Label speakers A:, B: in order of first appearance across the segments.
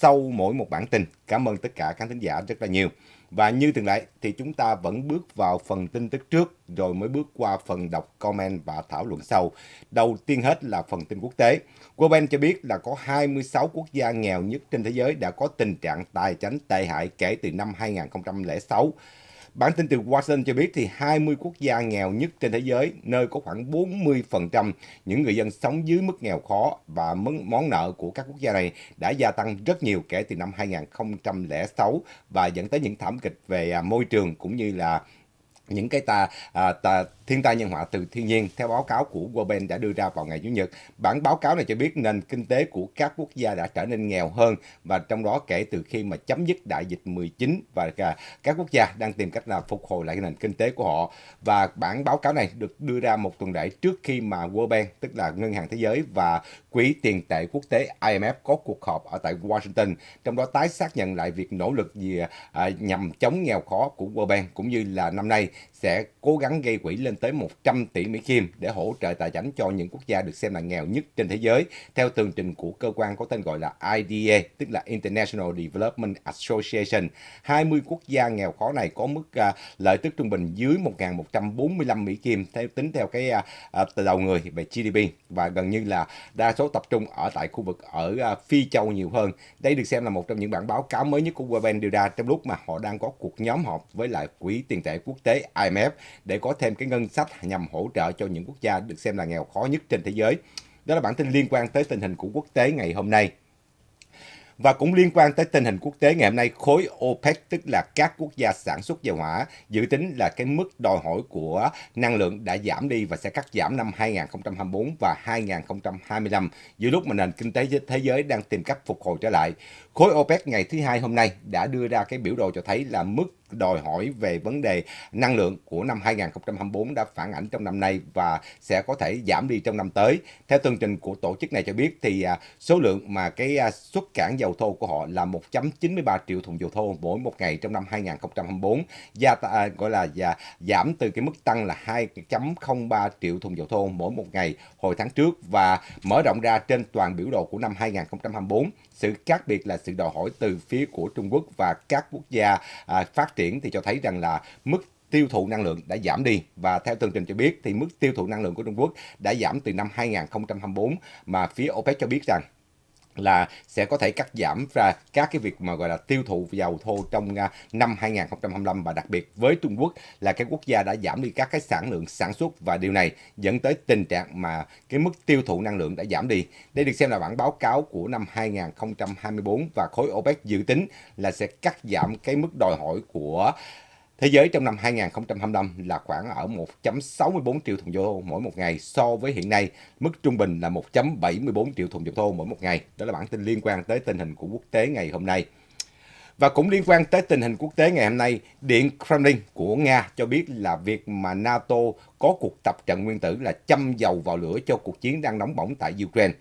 A: sau mỗi một bản tin. Cảm ơn tất cả các thính giả rất là nhiều. Và như thường lệ thì chúng ta vẫn bước vào phần tin tức trước rồi mới bước qua phần đọc comment và thảo luận sau. Đầu tiên hết là phần tin quốc tế. World Bank cho biết là có 26 quốc gia nghèo nhất trên thế giới đã có tình trạng tài chính tệ hại kể từ năm 2006. Bản tin từ Washington cho biết thì 20 quốc gia nghèo nhất trên thế giới, nơi có khoảng 40% những người dân sống dưới mức nghèo khó và món nợ của các quốc gia này đã gia tăng rất nhiều kể từ năm 2006 và dẫn tới những thảm kịch về à, môi trường cũng như là những cái tà, à, tà thiên tai nhân họa từ thiên nhiên theo báo cáo của World Bank đã đưa ra vào ngày Chủ nhật. Bản báo cáo này cho biết nền kinh tế của các quốc gia đã trở nên nghèo hơn và trong đó kể từ khi mà chấm dứt đại dịch 19 và các quốc gia đang tìm cách nào phục hồi lại nền kinh tế của họ. Và bản báo cáo này được đưa ra một tuần lễ trước khi mà World Bank, tức là Ngân hàng Thế giới và Quỹ tiền tệ quốc tế IMF có cuộc họp ở tại Washington, trong đó tái xác nhận lại việc nỗ lực gì à, nhằm chống nghèo khó của World Bank cũng như là năm nay sẽ cố gắng gây quỹ lên tới 100 tỷ Mỹ Kim để hỗ trợ tài chính cho những quốc gia được xem là nghèo nhất trên thế giới, theo tường trình của cơ quan có tên gọi là IDA, tức là International Development Association. 20 quốc gia nghèo khó này có mức à, lợi tức trung bình dưới 1.145 Mỹ Kim, theo tính theo cái à, à từ đầu người về GDP, và gần như là đa số tập trung ở tại khu vực ở à, Phi Châu nhiều hơn. Đây được xem là một trong những bản báo cáo mới nhất của World Bank đưa ra trong lúc mà họ đang có cuộc nhóm họp với lại Quỹ tiền tệ quốc tế IMF IMF để có thêm cái ngân sách nhằm hỗ trợ cho những quốc gia được xem là nghèo khó nhất trên thế giới. Đó là bản tin liên quan tới tình hình của quốc tế ngày hôm nay. Và cũng liên quan tới tình hình quốc tế ngày hôm nay, khối OPEC tức là các quốc gia sản xuất dầu hỏa dự tính là cái mức đòi hỏi của năng lượng đã giảm đi và sẽ cắt giảm năm 2024 và 2025 giữa lúc mà nền kinh tế thế giới đang tìm cách phục hồi trở lại. Khối OPEC ngày thứ hai hôm nay đã đưa ra cái biểu đồ cho thấy là mức đòi hỏi về vấn đề năng lượng của năm 2024 đã phản ảnh trong năm nay và sẽ có thể giảm đi trong năm tới. Theo tường trình của tổ chức này cho biết thì à, số lượng mà cái à, xuất cảng dầu dầu thô của họ là 1.93 triệu thùng dầu thô mỗi một ngày trong năm 2024, gia à, gọi là và giảm từ cái mức tăng là 2.03 triệu thùng dầu thô mỗi một ngày hồi tháng trước và mở rộng ra trên toàn biểu đồ của năm 2024. Sự khác biệt là sự đòi hỏi từ phía của Trung Quốc và các quốc gia à, phát triển thì cho thấy rằng là mức tiêu thụ năng lượng đã giảm đi và theo tường trình cho biết thì mức tiêu thụ năng lượng của Trung Quốc đã giảm từ năm 2024 mà phía OPEC cho biết rằng là sẽ có thể cắt giảm ra các cái việc mà gọi là tiêu thụ dầu thô trong à, năm 2025 và đặc biệt với Trung Quốc là cái quốc gia đã giảm đi các cái sản lượng sản xuất và điều này dẫn tới tình trạng mà cái mức tiêu thụ năng lượng đã giảm đi. Đây được xem là bản báo cáo của năm 2024 và khối OPEC dự tính là sẽ cắt giảm cái mức đòi hỏi của Thế giới trong năm 2025 là khoảng ở 1.64 triệu thùng dầu thô mỗi một ngày so với hiện nay mức trung bình là 1.74 triệu thùng dầu thô mỗi một ngày. Đó là bản tin liên quan tới tình hình của quốc tế ngày hôm nay. Và cũng liên quan tới tình hình quốc tế ngày hôm nay, Điện Kremlin của Nga cho biết là việc mà NATO có cuộc tập trận nguyên tử là châm dầu vào lửa cho cuộc chiến đang nóng bỏng tại Ukraine.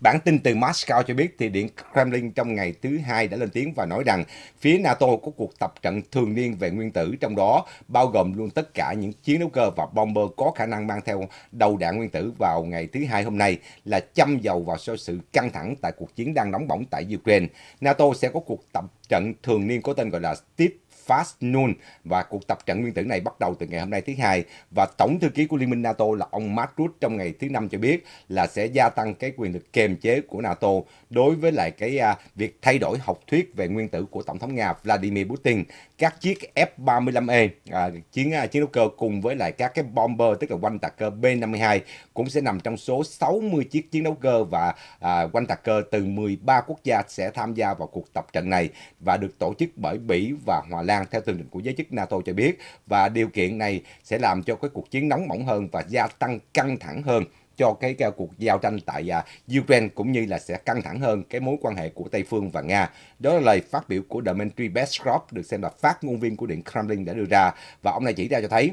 A: Bản tin từ Moscow cho biết thì Điện Kremlin trong ngày thứ hai đã lên tiếng và nói rằng phía NATO có cuộc tập trận thường niên về nguyên tử trong đó bao gồm luôn tất cả những chiến đấu cơ và bomber có khả năng mang theo đầu đạn nguyên tử vào ngày thứ hai hôm nay là châm dầu vào cho sự căng thẳng tại cuộc chiến đang nóng bỏng tại Ukraine. NATO sẽ có cuộc tập trận thường niên có tên gọi là Steve Fast Noon và cuộc tập trận nguyên tử này bắt đầu từ ngày hôm nay thứ hai và tổng thư ký của Liên minh NATO là ông Mark Rutte trong ngày thứ năm cho biết là sẽ gia tăng cái quyền lực kiềm chế của NATO đối với lại cái à, việc thay đổi học thuyết về nguyên tử của tổng thống Nga Vladimir Putin các chiếc F-35E à, chiến à, chiến đấu cơ cùng với lại các cái bomber tức là quanh tạc cơ B-52 cũng sẽ nằm trong số 60 chiếc chiến đấu cơ và à, quanh tạc cơ từ 13 quốc gia sẽ tham gia vào cuộc tập trận này và được tổ chức bởi Bỉ và Hòa Lan Iran theo tường định của giới chức NATO cho biết và điều kiện này sẽ làm cho cái cuộc chiến nóng mỏng hơn và gia tăng căng thẳng hơn cho cái, cái cuộc giao tranh tại uh, Ukraine cũng như là sẽ căng thẳng hơn cái mối quan hệ của Tây phương và Nga. Đó là lời phát biểu của Dmitry Peskov được xem là phát ngôn viên của Điện Kremlin đã đưa ra và ông này chỉ ra cho thấy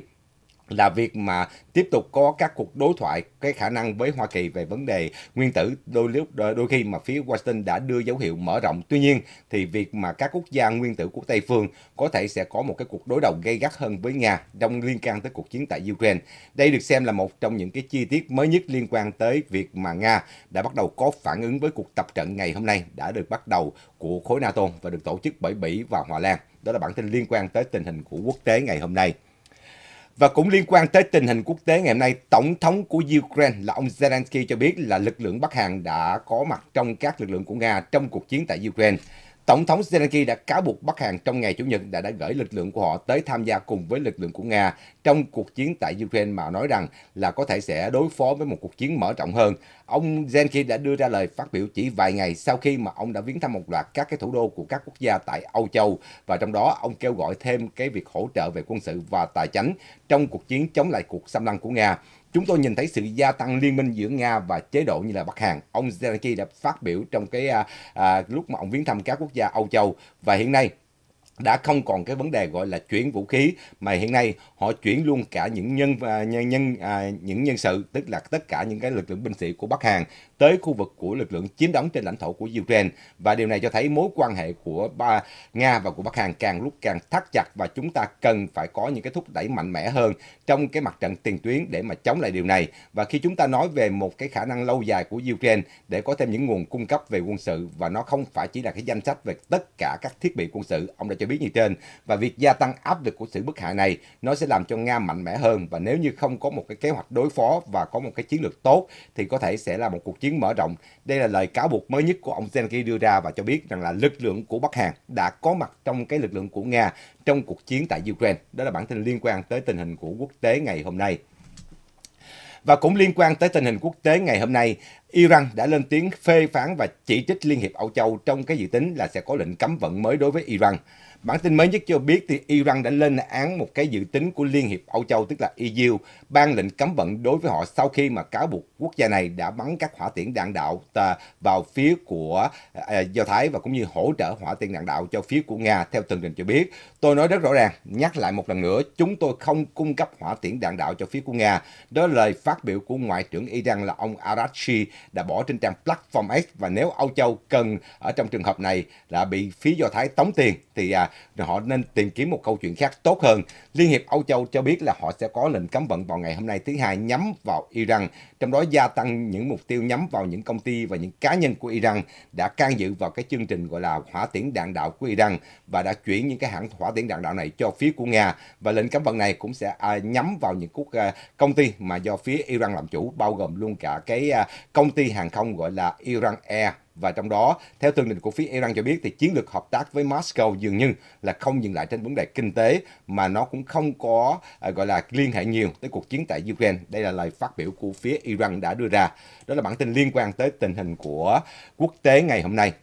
A: là việc mà tiếp tục có các cuộc đối thoại cái khả năng với Hoa Kỳ về vấn đề nguyên tử đôi lúc đôi khi mà phía Washington đã đưa dấu hiệu mở rộng tuy nhiên thì việc mà các quốc gia nguyên tử của Tây phương có thể sẽ có một cái cuộc đối đầu gay gắt hơn với Nga trong liên quan tới cuộc chiến tại Ukraine đây được xem là một trong những cái chi tiết mới nhất liên quan tới việc mà Nga đã bắt đầu có phản ứng với cuộc tập trận ngày hôm nay đã được bắt đầu của khối NATO và được tổ chức bởi Bỉ và Hòa Lan đó là bản tin liên quan tới tình hình của quốc tế ngày hôm nay và cũng liên quan tới tình hình quốc tế ngày hôm nay, Tổng thống của Ukraine là ông Zelensky cho biết là lực lượng Bắc Hàn đã có mặt trong các lực lượng của Nga trong cuộc chiến tại Ukraine. Tổng thống Zelensky đã cáo buộc Bắc Hàn trong ngày Chủ nhật đã đã gửi lực lượng của họ tới tham gia cùng với lực lượng của Nga trong cuộc chiến tại Ukraine mà nói rằng là có thể sẽ đối phó với một cuộc chiến mở rộng hơn. Ông Zelensky đã đưa ra lời phát biểu chỉ vài ngày sau khi mà ông đã viếng thăm một loạt các cái thủ đô của các quốc gia tại Âu Châu và trong đó ông kêu gọi thêm cái việc hỗ trợ về quân sự và tài chính trong cuộc chiến chống lại cuộc xâm lăng của Nga. Chúng tôi nhìn thấy sự gia tăng liên minh giữa Nga và chế độ như là Bắc Hàn. Ông Zelensky đã phát biểu trong cái à, à, lúc mà ông viếng thăm các quốc gia Âu Châu và hiện nay đã không còn cái vấn đề gọi là chuyển vũ khí mà hiện nay họ chuyển luôn cả những nhân à, nhân nhân à, những nhân sự tức là tất cả những cái lực lượng binh sĩ của Bắc Hàn tới khu vực của lực lượng chiếm đóng trên lãnh thổ của Ukraine và điều này cho thấy mối quan hệ của ba Nga và của Bắc Hàn càng lúc càng thắt chặt và chúng ta cần phải có những cái thúc đẩy mạnh mẽ hơn trong cái mặt trận tiền tuyến để mà chống lại điều này và khi chúng ta nói về một cái khả năng lâu dài của Ukraine để có thêm những nguồn cung cấp về quân sự và nó không phải chỉ là cái danh sách về tất cả các thiết bị quân sự ông đã cho biết như trên và việc gia tăng áp lực của sự bức hại này nó sẽ làm cho Nga mạnh mẽ hơn và nếu như không có một cái kế hoạch đối phó và có một cái chiến lược tốt thì có thể sẽ là một cuộc chiến chiến mở rộng. Đây là lời cáo buộc mới nhất của ông Zelensky đưa ra và cho biết rằng là lực lượng của Bắc Hàn đã có mặt trong cái lực lượng của Nga trong cuộc chiến tại Ukraine. Đó là bản tin liên quan tới tình hình của quốc tế ngày hôm nay. Và cũng liên quan tới tình hình quốc tế ngày hôm nay, Iran đã lên tiếng phê phán và chỉ trích Liên hiệp Âu Châu trong cái dự tính là sẽ có lệnh cấm vận mới đối với Iran. Bản tin mới nhất cho biết thì Iran đã lên án một cái dự tính của Liên hiệp Âu châu tức là EU ban lệnh cấm vận đối với họ sau khi mà cáo buộc quốc gia này đã bắn các hỏa tiễn đạn đạo vào phía của à, Do Thái và cũng như hỗ trợ hỏa tiễn đạn đạo cho phía của Nga theo tường trình cho biết. Tôi nói rất rõ ràng, nhắc lại một lần nữa, chúng tôi không cung cấp hỏa tiễn đạn đạo cho phía của Nga. Đó là lời phát biểu của Ngoại trưởng Iran là ông Arashi đã bỏ trên trang Platform X và nếu Âu Châu cần ở trong trường hợp này là bị phía Do Thái tống tiền thì à, họ nên tìm kiếm một câu chuyện khác tốt hơn. Liên hiệp Âu Châu cho biết là họ sẽ có lệnh cấm vận vào ngày hôm nay thứ hai nhắm vào Iran, trong đó gia tăng những mục tiêu nhắm vào những công ty và những cá nhân của Iran đã can dự vào cái chương trình gọi là hỏa tiễn đạn đạo của Iran và đã chuyển những cái hãng hỏa tiễn đạn đạo này cho phía của Nga và lệnh cấm vận này cũng sẽ à, nhắm vào những quốc à, công ty mà do phía Iran làm chủ bao gồm luôn cả cái à, công ty hàng không gọi là Iran Air và trong đó, theo tương đình của phía Iran cho biết thì chiến lược hợp tác với Moscow dường như là không dừng lại trên vấn đề kinh tế mà nó cũng không có à, gọi là liên hệ nhiều tới cuộc chiến tại Ukraine. Đây là lời phát biểu của phía Iran đã đưa ra. Đó là bản tin liên quan tới tình hình của quốc tế ngày hôm nay.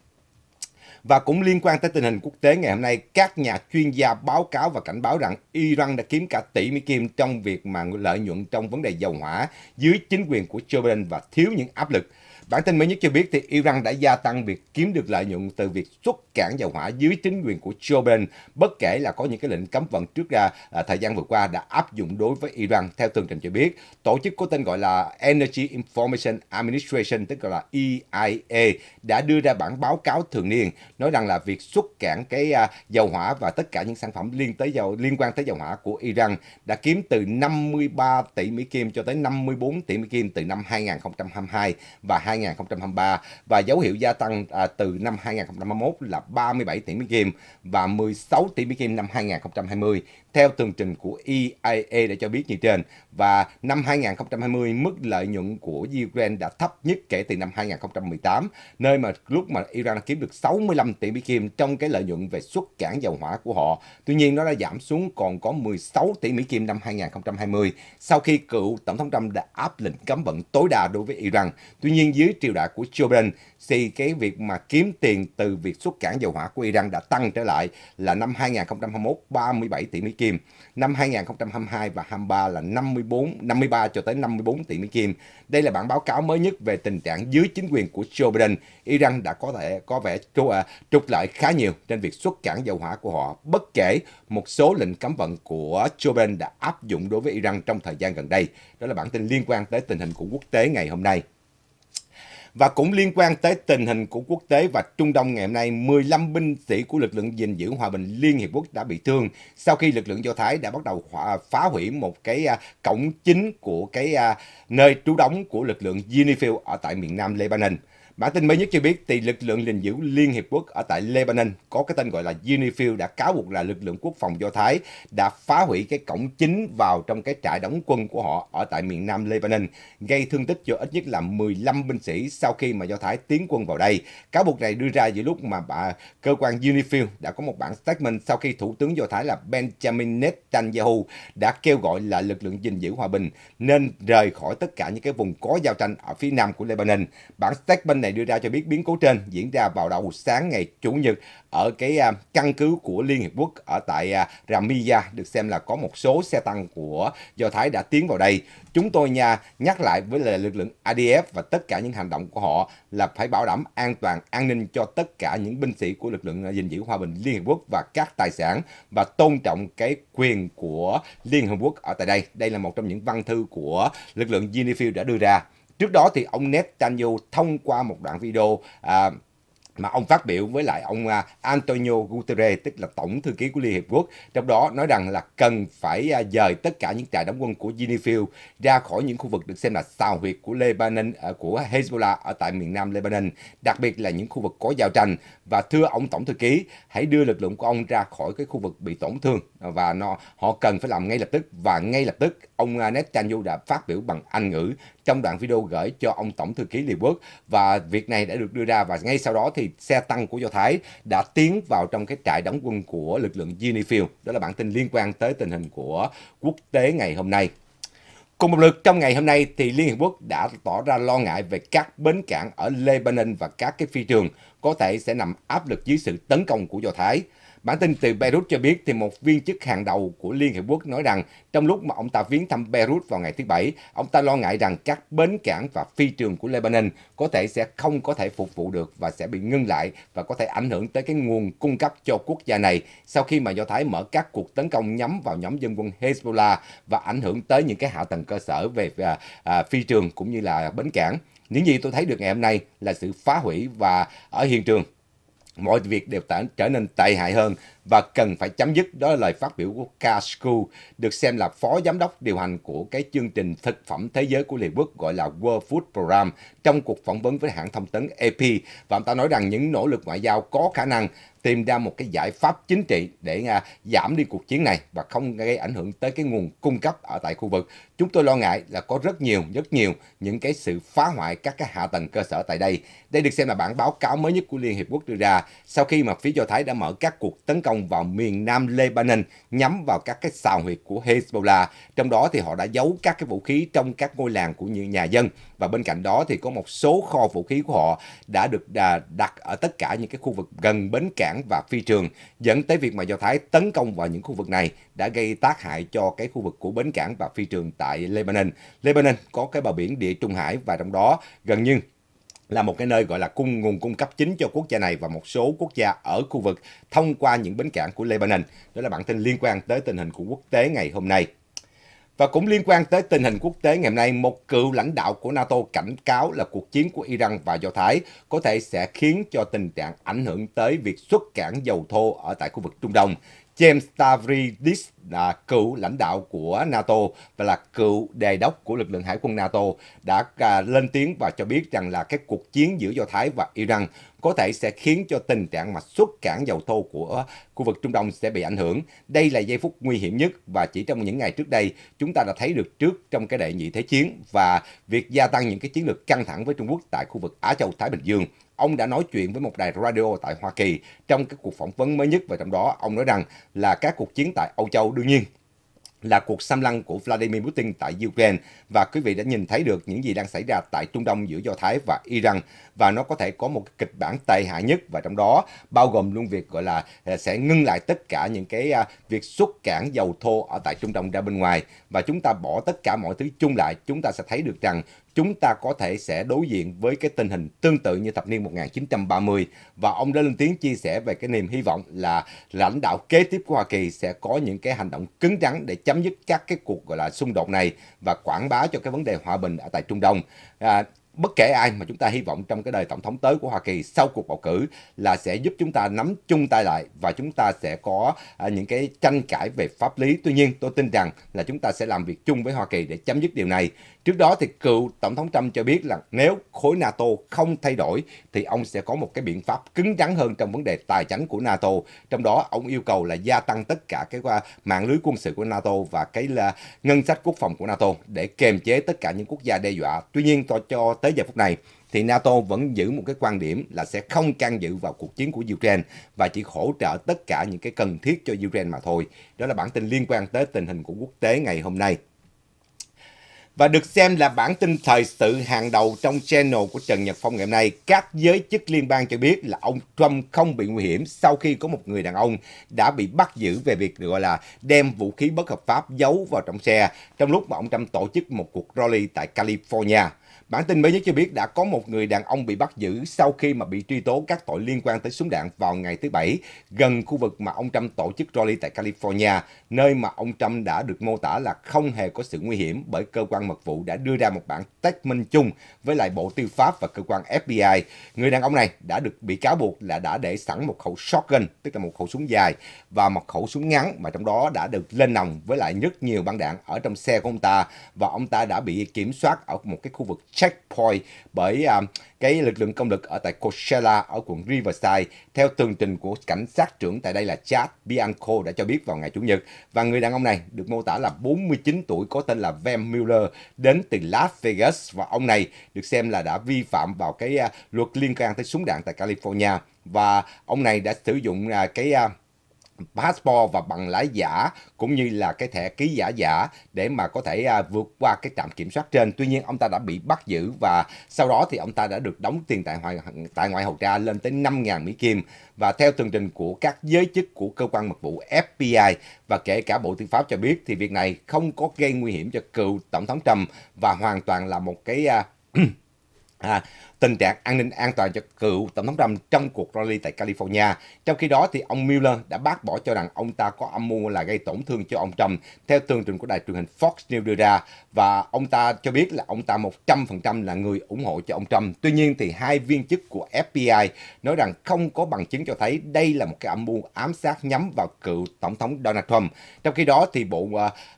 A: Và cũng liên quan tới tình hình quốc tế ngày hôm nay, các nhà chuyên gia báo cáo và cảnh báo rằng Iran đã kiếm cả tỷ Mỹ Kim trong việc mà lợi nhuận trong vấn đề dầu hỏa dưới chính quyền của Joe Biden và thiếu những áp lực Bản tin mới nhất cho biết thì Iran đã gia tăng việc kiếm được lợi nhuận từ việc xuất cảng dầu hỏa dưới chính quyền của Joe Biden, bất kể là có những cái lệnh cấm vận trước ra à, thời gian vừa qua đã áp dụng đối với Iran. Theo tường trình cho biết, tổ chức có tên gọi là Energy Information Administration, tức là EIA, đã đưa ra bản báo cáo thường niên nói rằng là việc xuất cảng cái à, dầu hỏa và tất cả những sản phẩm liên tới dầu liên quan tới dầu hỏa của Iran đã kiếm từ 53 tỷ Mỹ Kim cho tới 54 tỷ Mỹ Kim từ năm 2022 và 2023 và dấu hiệu gia tăng à, từ năm 2021 là 37 tỷ Mỹ Kim và 16 tỷ Mỹ Kim năm 2020 theo tường trình của EIA đã cho biết như trên và năm 2020 mức lợi nhuận của Ukraine đã thấp nhất kể từ năm 2018 nơi mà lúc mà Iran đã kiếm được 65 tỷ Mỹ Kim trong cái lợi nhuận về xuất cảng dầu hỏa của họ. Tuy nhiên nó đã giảm xuống còn có 16 tỷ Mỹ Kim năm 2020 sau khi cựu Tổng thống Trump đã áp lệnh cấm vận tối đa đối với Iran. Tuy nhiên dưới triều đại của Joe Biden thì cái việc mà kiếm tiền từ việc xuất cảng dầu hỏa của Iran đã tăng trở lại là năm 2021 37 tỷ Mỹ Kim, năm 2022 và 23 là 54 53 cho tới 54 tỷ Mỹ Kim. Đây là bản báo cáo mới nhất về tình trạng dưới chính quyền của Joe Biden, Iran đã có thể có vẻ à, trục lợi khá nhiều trên việc xuất cảng dầu hỏa của họ, bất kể một số lệnh cấm vận của Joe Biden đã áp dụng đối với Iran trong thời gian gần đây. Đó là bản tin liên quan tới tình hình của quốc tế ngày hôm nay. Và cũng liên quan tới tình hình của quốc tế và Trung Đông ngày hôm nay, 15 binh sĩ của lực lượng gìn giữ hòa bình Liên Hiệp Quốc đã bị thương sau khi lực lượng Do Thái đã bắt đầu phá hủy một cái à, cổng chính của cái à, nơi trú đóng của lực lượng Unifil ở tại miền nam Lebanon. Bản tin mới nhất cho biết thì lực lượng gìn giữ Liên Hiệp Quốc ở tại Lebanon có cái tên gọi là UNIFIL đã cáo buộc là lực lượng quốc phòng Do Thái đã phá hủy cái cổng chính vào trong cái trại đóng quân của họ ở tại miền nam Lebanon, gây thương tích cho ít nhất là 15 binh sĩ sau khi mà Do Thái tiến quân vào đây. Cáo buộc này đưa ra giữa lúc mà bà, cơ quan UNIFIL đã có một bản statement sau khi Thủ tướng Do Thái là Benjamin Netanyahu đã kêu gọi là lực lượng gìn giữ hòa bình nên rời khỏi tất cả những cái vùng có giao tranh ở phía nam của Lebanon. Bản statement này đưa ra cho biết biến cố trên diễn ra vào đầu sáng ngày Chủ nhật ở cái à, căn cứ của Liên Hiệp Quốc ở tại à, Ramia được xem là có một số xe tăng của Do Thái đã tiến vào đây. Chúng tôi nha nhắc lại với lực lượng ADF và tất cả những hành động của họ là phải bảo đảm an toàn, an ninh cho tất cả những binh sĩ của lực lượng à, gìn giữ hòa bình Liên Hiệp Quốc và các tài sản và tôn trọng cái quyền của Liên Hiệp Quốc ở tại đây. Đây là một trong những văn thư của lực lượng UNIFIL đã đưa ra. Trước đó thì ông Netanyahu thông qua một đoạn video à, mà ông phát biểu với lại ông à, Antonio Guterres, tức là Tổng Thư ký của Liên Hiệp Quốc, trong đó nói rằng là cần phải à, dời tất cả những trại đóng quân của Ginifil ra khỏi những khu vực được xem là xào huyệt của Lebanon, à, của Hezbollah ở tại miền nam Lebanon, đặc biệt là những khu vực có giao tranh và thưa ông tổng thư ký hãy đưa lực lượng của ông ra khỏi cái khu vực bị tổn thương và nó họ cần phải làm ngay lập tức và ngay lập tức ông à, Netanyahu đã phát biểu bằng Anh ngữ trong đoạn video gửi cho ông tổng thư ký Liên Quốc và việc này đã được đưa ra và ngay sau đó thì xe tăng của Do Thái đã tiến vào trong cái trại đóng quân của lực lượng Unifield. Đó là bản tin liên quan tới tình hình của quốc tế ngày hôm nay. Cùng một lượt trong ngày hôm nay thì Liên Hiệp Quốc đã tỏ ra lo ngại về các bến cảng ở Lebanon và các cái phi trường có thể sẽ nằm áp lực dưới sự tấn công của Do Thái. Bản tin từ Beirut cho biết thì một viên chức hàng đầu của Liên Hiệp Quốc nói rằng trong lúc mà ông ta viếng thăm Beirut vào ngày thứ Bảy, ông ta lo ngại rằng các bến cảng và phi trường của Lebanon có thể sẽ không có thể phục vụ được và sẽ bị ngưng lại và có thể ảnh hưởng tới cái nguồn cung cấp cho quốc gia này sau khi mà Do Thái mở các cuộc tấn công nhắm vào nhóm dân quân Hezbollah và ảnh hưởng tới những cái hạ tầng cơ sở về à, à, phi trường cũng như là bến cảng. Những gì tôi thấy được ngày hôm nay là sự phá hủy và ở hiện trường mọi việc đều trở nên tệ hại hơn và cần phải chấm dứt đó là lời phát biểu của Kasku được xem là phó giám đốc điều hành của cái chương trình thực phẩm thế giới của Liên Quốc gọi là World Food Program trong cuộc phỏng vấn với hãng thông tấn AP và ông ta nói rằng những nỗ lực ngoại giao có khả năng tìm ra một cái giải pháp chính trị để à, giảm đi cuộc chiến này và không gây ảnh hưởng tới cái nguồn cung cấp ở tại khu vực. Chúng tôi lo ngại là có rất nhiều, rất nhiều những cái sự phá hoại các cái hạ tầng cơ sở tại đây. Đây được xem là bản báo cáo mới nhất của Liên Hiệp Quốc đưa ra sau khi mà phía Do Thái đã mở các cuộc tấn công công vào miền nam Lebanon nhắm vào các cái xào huyệt của Hezbollah. Trong đó thì họ đã giấu các cái vũ khí trong các ngôi làng của những nhà dân và bên cạnh đó thì có một số kho vũ khí của họ đã được à, đặt ở tất cả những cái khu vực gần bến cảng và phi trường dẫn tới việc mà Do Thái tấn công vào những khu vực này đã gây tác hại cho cái khu vực của bến cảng và phi trường tại Lebanon. Lebanon có cái bờ biển địa Trung Hải và trong đó gần như là một cái nơi gọi là cung nguồn cung cấp chính cho quốc gia này và một số quốc gia ở khu vực thông qua những bến cảng của Lebanon. Đó là bản tin liên quan tới tình hình của quốc tế ngày hôm nay. Và cũng liên quan tới tình hình quốc tế ngày hôm nay, một cựu lãnh đạo của NATO cảnh cáo là cuộc chiến của Iran và Do Thái có thể sẽ khiến cho tình trạng ảnh hưởng tới việc xuất cảng dầu thô ở tại khu vực Trung Đông. James Stavridis là cựu lãnh đạo của NATO và là cựu đề đốc của lực lượng hải quân NATO đã à, lên tiếng và cho biết rằng là cái cuộc chiến giữa Do Thái và Iran có thể sẽ khiến cho tình trạng mà xuất cảng dầu thô của khu vực Trung Đông sẽ bị ảnh hưởng. Đây là giây phút nguy hiểm nhất và chỉ trong những ngày trước đây chúng ta đã thấy được trước trong cái đệ nhị thế chiến và việc gia tăng những cái chiến lược căng thẳng với Trung Quốc tại khu vực Á Châu Thái Bình Dương ông đã nói chuyện với một đài radio tại Hoa Kỳ trong cái cuộc phỏng vấn mới nhất và trong đó ông nói rằng là các cuộc chiến tại Âu Châu đương nhiên là cuộc xâm lăng của Vladimir Putin tại Ukraine và quý vị đã nhìn thấy được những gì đang xảy ra tại Trung Đông giữa Do Thái và Iran và nó có thể có một cái kịch bản tệ hại nhất và trong đó bao gồm luôn việc gọi là ờ, sẽ ngưng lại tất cả những cái à, việc xuất cảng dầu thô ở tại Trung Đông ra bên ngoài và chúng ta bỏ tất cả mọi thứ chung lại chúng ta sẽ thấy được rằng chúng ta có thể sẽ đối diện với cái tình hình tương tự như thập niên 1930 và ông đã lên tiếng chia sẻ về cái niềm hy vọng là lãnh đạo kế tiếp của Hoa Kỳ sẽ có những cái hành động cứng rắn để chấm dứt các cái cuộc gọi là xung đột này và quảng bá cho cái vấn đề hòa bình ở tại Trung Đông. À, bất kể ai mà chúng ta hy vọng trong cái đời tổng thống tới của Hoa Kỳ sau cuộc bầu cử là sẽ giúp chúng ta nắm chung tay lại và chúng ta sẽ có à, những cái tranh cãi về pháp lý. Tuy nhiên, tôi tin rằng là chúng ta sẽ làm việc chung với Hoa Kỳ để chấm dứt điều này. Trước đó thì cựu Tổng thống Trump cho biết là nếu khối NATO không thay đổi thì ông sẽ có một cái biện pháp cứng rắn hơn trong vấn đề tài chính của NATO. Trong đó ông yêu cầu là gia tăng tất cả cái à, mạng lưới quân sự của NATO và cái là ngân sách quốc phòng của NATO để kềm chế tất cả những quốc gia đe dọa. Tuy nhiên cho, cho tới giờ phút này thì NATO vẫn giữ một cái quan điểm là sẽ không can dự vào cuộc chiến của Ukraine và chỉ hỗ trợ tất cả những cái cần thiết cho Ukraine mà thôi. Đó là bản tin liên quan tới tình hình của quốc tế ngày hôm nay và được xem là bản tin thời sự hàng đầu trong channel của Trần Nhật Phong ngày hôm nay. Các giới chức liên bang cho biết là ông Trump không bị nguy hiểm sau khi có một người đàn ông đã bị bắt giữ về việc được gọi là đem vũ khí bất hợp pháp giấu vào trong xe trong lúc mà ông Trump tổ chức một cuộc rally tại California. Bản tin mới nhất cho biết đã có một người đàn ông bị bắt giữ sau khi mà bị truy tố các tội liên quan tới súng đạn vào ngày thứ Bảy gần khu vực mà ông Trump tổ chức rally tại California, nơi mà ông Trump đã được mô tả là không hề có sự nguy hiểm bởi cơ quan mật vụ đã đưa ra một bản tách minh chung với lại Bộ Tư pháp và cơ quan FBI. Người đàn ông này đã được bị cáo buộc là đã để sẵn một khẩu shotgun, tức là một khẩu súng dài và một khẩu súng ngắn mà trong đó đã được lên nòng với lại rất nhiều băng đạn ở trong xe của ông ta và ông ta đã bị kiểm soát ở một cái khu vực checkpoint bởi um, cái lực lượng công lực ở tại Coachella ở quận Riverside. Theo tường trình của cảnh sát trưởng tại đây là Chad Bianco đã cho biết vào ngày Chủ nhật. Và người đàn ông này được mô tả là 49 tuổi có tên là Van Mueller đến từ Las Vegas và ông này được xem là đã vi phạm vào cái uh, luật liên quan tới súng đạn tại California và ông này đã sử dụng uh, cái uh, passport và bằng lái giả cũng như là cái thẻ ký giả giả để mà có thể à, vượt qua cái trạm kiểm soát trên. Tuy nhiên ông ta đã bị bắt giữ và sau đó thì ông ta đã được đóng tiền tại ngoại tại ngoại hầu tra lên tới 5.000 Mỹ kim và theo tường trình của các giới chức của cơ quan mật vụ FBI và kể cả Bộ Tư pháp cho biết thì việc này không có gây nguy hiểm cho cựu tổng thống Trump và hoàn toàn là một cái à, à, tình trạng an ninh an toàn cho cựu Tổng thống Trump trong cuộc rally tại California. Trong khi đó, thì ông Mueller đã bác bỏ cho rằng ông ta có âm mưu là gây tổn thương cho ông Trump, theo tường trình của đài truyền hình Fox News đưa ra. Và ông ta cho biết là ông ta 100% là người ủng hộ cho ông Trump. Tuy nhiên, thì hai viên chức của FBI nói rằng không có bằng chứng cho thấy đây là một cái âm mưu ám sát nhắm vào cựu Tổng thống Donald Trump. Trong khi đó, thì Bộ uh,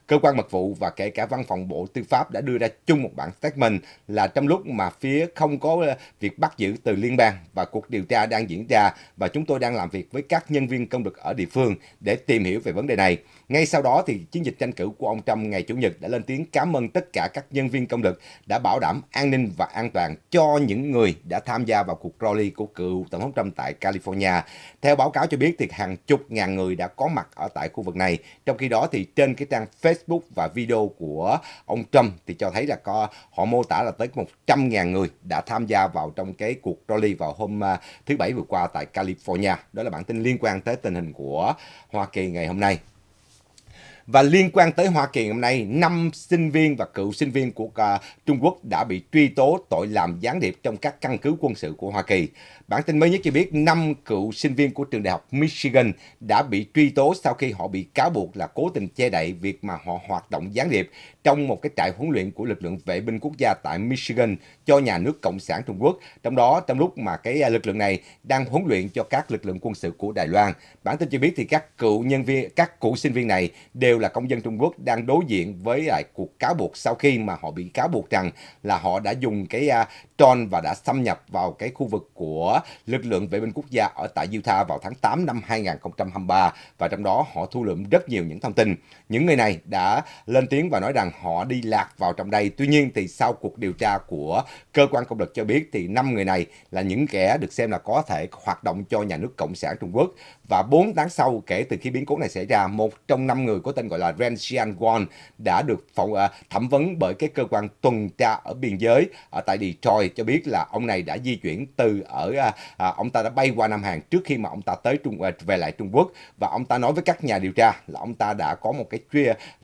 A: Cơ quan Mật vụ và kể cả Văn phòng Bộ Tư pháp đã đưa ra chung một bản statement là trong lúc mà phía không có ờ, việc bắt giữ từ liên bang và cuộc điều tra đang diễn ra và chúng tôi đang làm việc với các nhân viên công lực ở địa phương để tìm hiểu về vấn đề này. Ngay sau đó thì chiến dịch tranh cử của ông Trump ngày Chủ nhật đã lên tiếng cảm ơn tất cả các nhân viên công lực đã bảo đảm an ninh và an toàn cho những người đã tham gia vào cuộc rally của cựu Tổng thống Trump tại California. Theo báo cáo cho biết thì hàng chục ngàn người đã có mặt ở tại khu vực này. Trong khi đó thì trên cái trang Facebook và video của ông Trump thì cho thấy là có họ mô tả là tới 100.000 người đã tham gia vào trong cái cuộc rally vào hôm à, thứ Bảy vừa qua tại California. Đó là bản tin liên quan tới tình hình của Hoa Kỳ ngày hôm nay. Và liên quan tới Hoa Kỳ hôm nay, năm sinh viên và cựu sinh viên của uh, Trung Quốc đã bị truy tố tội làm gián điệp trong các căn cứ quân sự của Hoa Kỳ. Bản tin mới nhất cho biết năm cựu sinh viên của trường đại học Michigan đã bị truy tố sau khi họ bị cáo buộc là cố tình che đậy việc mà họ hoạt động gián điệp trong một cái trại huấn luyện của lực lượng vệ binh quốc gia tại Michigan cho nhà nước Cộng sản Trung Quốc, trong đó trong lúc mà cái à, lực lượng này đang huấn luyện cho các lực lượng quân sự của Đài Loan. Bản tin cho biết thì các cựu nhân viên, các cựu sinh viên này đều là công dân Trung Quốc đang đối diện với lại à, cuộc cáo buộc sau khi mà họ bị cáo buộc rằng là họ đã dùng cái uh, drone và đã xâm nhập vào cái khu vực của lực lượng vệ binh quốc gia ở tại Utah vào tháng 8 năm 2023 và trong đó họ thu lượm rất nhiều những thông tin. Những người này đã lên tiếng và nói rằng họ đi lạc vào trong đây. Tuy nhiên thì sau cuộc điều tra của cơ quan công lực cho biết thì năm người này là những kẻ được xem là có thể hoạt động cho nhà nước Cộng sản Trung Quốc. Và 4 tháng sau kể từ khi biến cố này xảy ra, một trong năm người có tên gọi là Ren Xianguan đã được phòng, uh, à, thẩm vấn bởi cái cơ quan tuần tra ở biên giới ở à, tại Detroit cho biết là ông này đã di chuyển từ ở uh, ông ta đã bay qua Nam Hàn trước khi mà ông ta tới Trung uh, về lại Trung Quốc và ông ta nói với các nhà điều tra là ông ta đã có một cái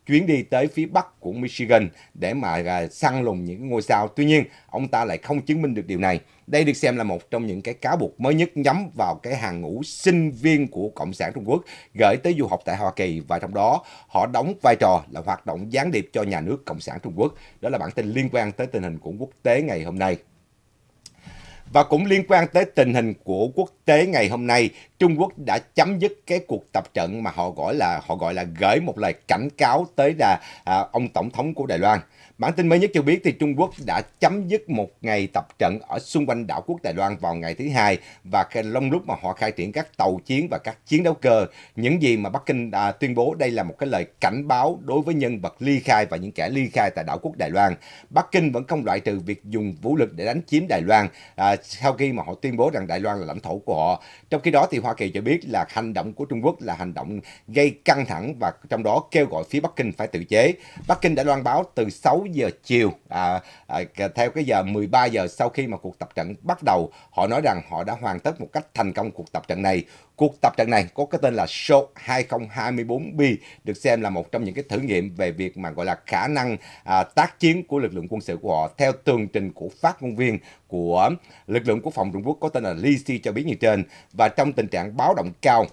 A: chuyến đi tới phía bắc của Michigan để mà à, săn lùng những ngôi sao. Tuy nhiên, ông ta lại không chứng minh được điều này. Đây được xem là một trong những cái cáo buộc mới nhất nhắm vào cái hàng ngũ sinh viên của Cộng sản Trung Quốc gửi tới du học tại Hoa Kỳ và trong đó họ đóng vai trò là hoạt động gián điệp cho nhà nước Cộng sản Trung Quốc. Đó là bản tin liên quan tới tình hình của quốc tế ngày hôm nay. Và cũng liên quan tới tình hình của quốc tế ngày hôm nay, Trung Quốc đã chấm dứt cái cuộc tập trận mà họ gọi là họ gọi là gửi một lời cảnh cáo tới là à, ông tổng thống của Đài Loan. Bản tin mới nhất cho biết thì Trung Quốc đã chấm dứt một ngày tập trận ở xung quanh đảo quốc Đài Loan vào ngày thứ hai và long lúc mà họ khai triển các tàu chiến và các chiến đấu cơ. Những gì mà Bắc Kinh đã tuyên bố đây là một cái lời cảnh báo đối với nhân vật ly khai và những kẻ ly khai tại đảo quốc Đài Loan. Bắc Kinh vẫn không loại trừ việc dùng vũ lực để đánh chiếm Đài Loan à, sau khi mà họ tuyên bố rằng Đài Loan là lãnh thổ của họ. Trong khi đó thì Hoa Kỳ cho biết là hành động của Trung Quốc là hành động gây căng thẳng và trong đó kêu gọi phía Bắc Kinh phải tự chế. Bắc Kinh đã loan báo từ 6 giờ chiều à, à, theo cái giờ 13 giờ sau khi mà cuộc tập trận bắt đầu họ nói rằng họ đã hoàn tất một cách thành công cuộc tập trận này cuộc tập trận này có cái tên là Show 2024B được xem là một trong những cái thử nghiệm về việc mà gọi là khả năng à, tác chiến của lực lượng quân sự của họ theo tường trình của phát ngôn viên của lực lượng quốc phòng Trung Quốc có tên là Li Si cho biết như trên và trong tình trạng báo động cao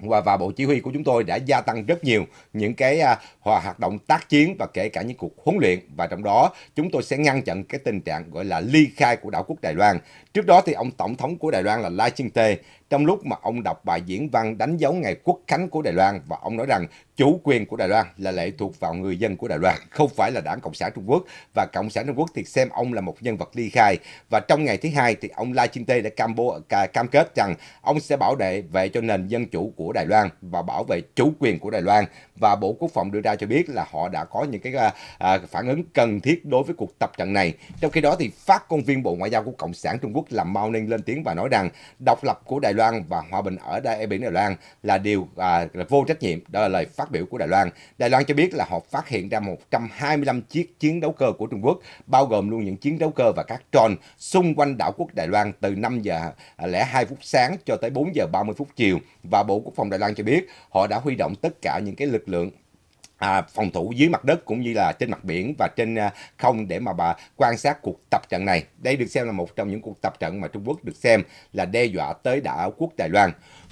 A: và, và bộ chỉ huy của chúng tôi đã gia tăng rất nhiều những cái à, hoạt động tác chiến và kể cả những cuộc huấn luyện và trong đó chúng tôi sẽ ngăn chặn cái tình trạng gọi là ly khai của đảo quốc Đài Loan. Trước đó thì ông tổng thống của Đài Loan là Lai Ching-te trong lúc mà ông đọc bài diễn văn đánh dấu ngày quốc khánh của Đài Loan và ông nói rằng chủ quyền của Đài Loan là lệ thuộc vào người dân của Đài Loan, không phải là đảng Cộng sản Trung Quốc và Cộng sản Trung Quốc thì xem ông là một nhân vật ly khai và trong ngày thứ hai thì ông Lai ching tê đã cam, bố, cam kết rằng ông sẽ bảo vệ về cho nền dân chủ của Đài Loan và bảo vệ chủ quyền của Đài Loan và Bộ Quốc phòng đưa ra cho biết là họ đã có những cái à, phản ứng cần thiết đối với cuộc tập trận này. Trong khi đó thì phát ngôn viên Bộ Ngoại giao của Cộng sản Trung Quốc làm mau nên lên tiếng và nói rằng độc lập của Đài Loan Loan và hòa bình ở đáy biển Đài Loan là điều à, là vô trách nhiệm, đó là lời phát biểu của Đài Loan. Đài Loan cho biết là họ phát hiện ra 125 chiếc chiến đấu cơ của Trung Quốc, bao gồm luôn những chiến đấu cơ và các tròn xung quanh đảo quốc Đài Loan từ 5 giờ lẻ 2 phút sáng cho tới 4 giờ 30 phút chiều và Bộ Quốc phòng Đài Loan cho biết họ đã huy động tất cả những cái lực lượng à, phòng thủ dưới mặt đất cũng như là trên mặt biển và trên à, không để mà bà quan sát cuộc tập trận này. Đây được xem là một trong những cuộc tập trận mà Trung Quốc được xem là đe dọa tới đảo quốc Đài Loan.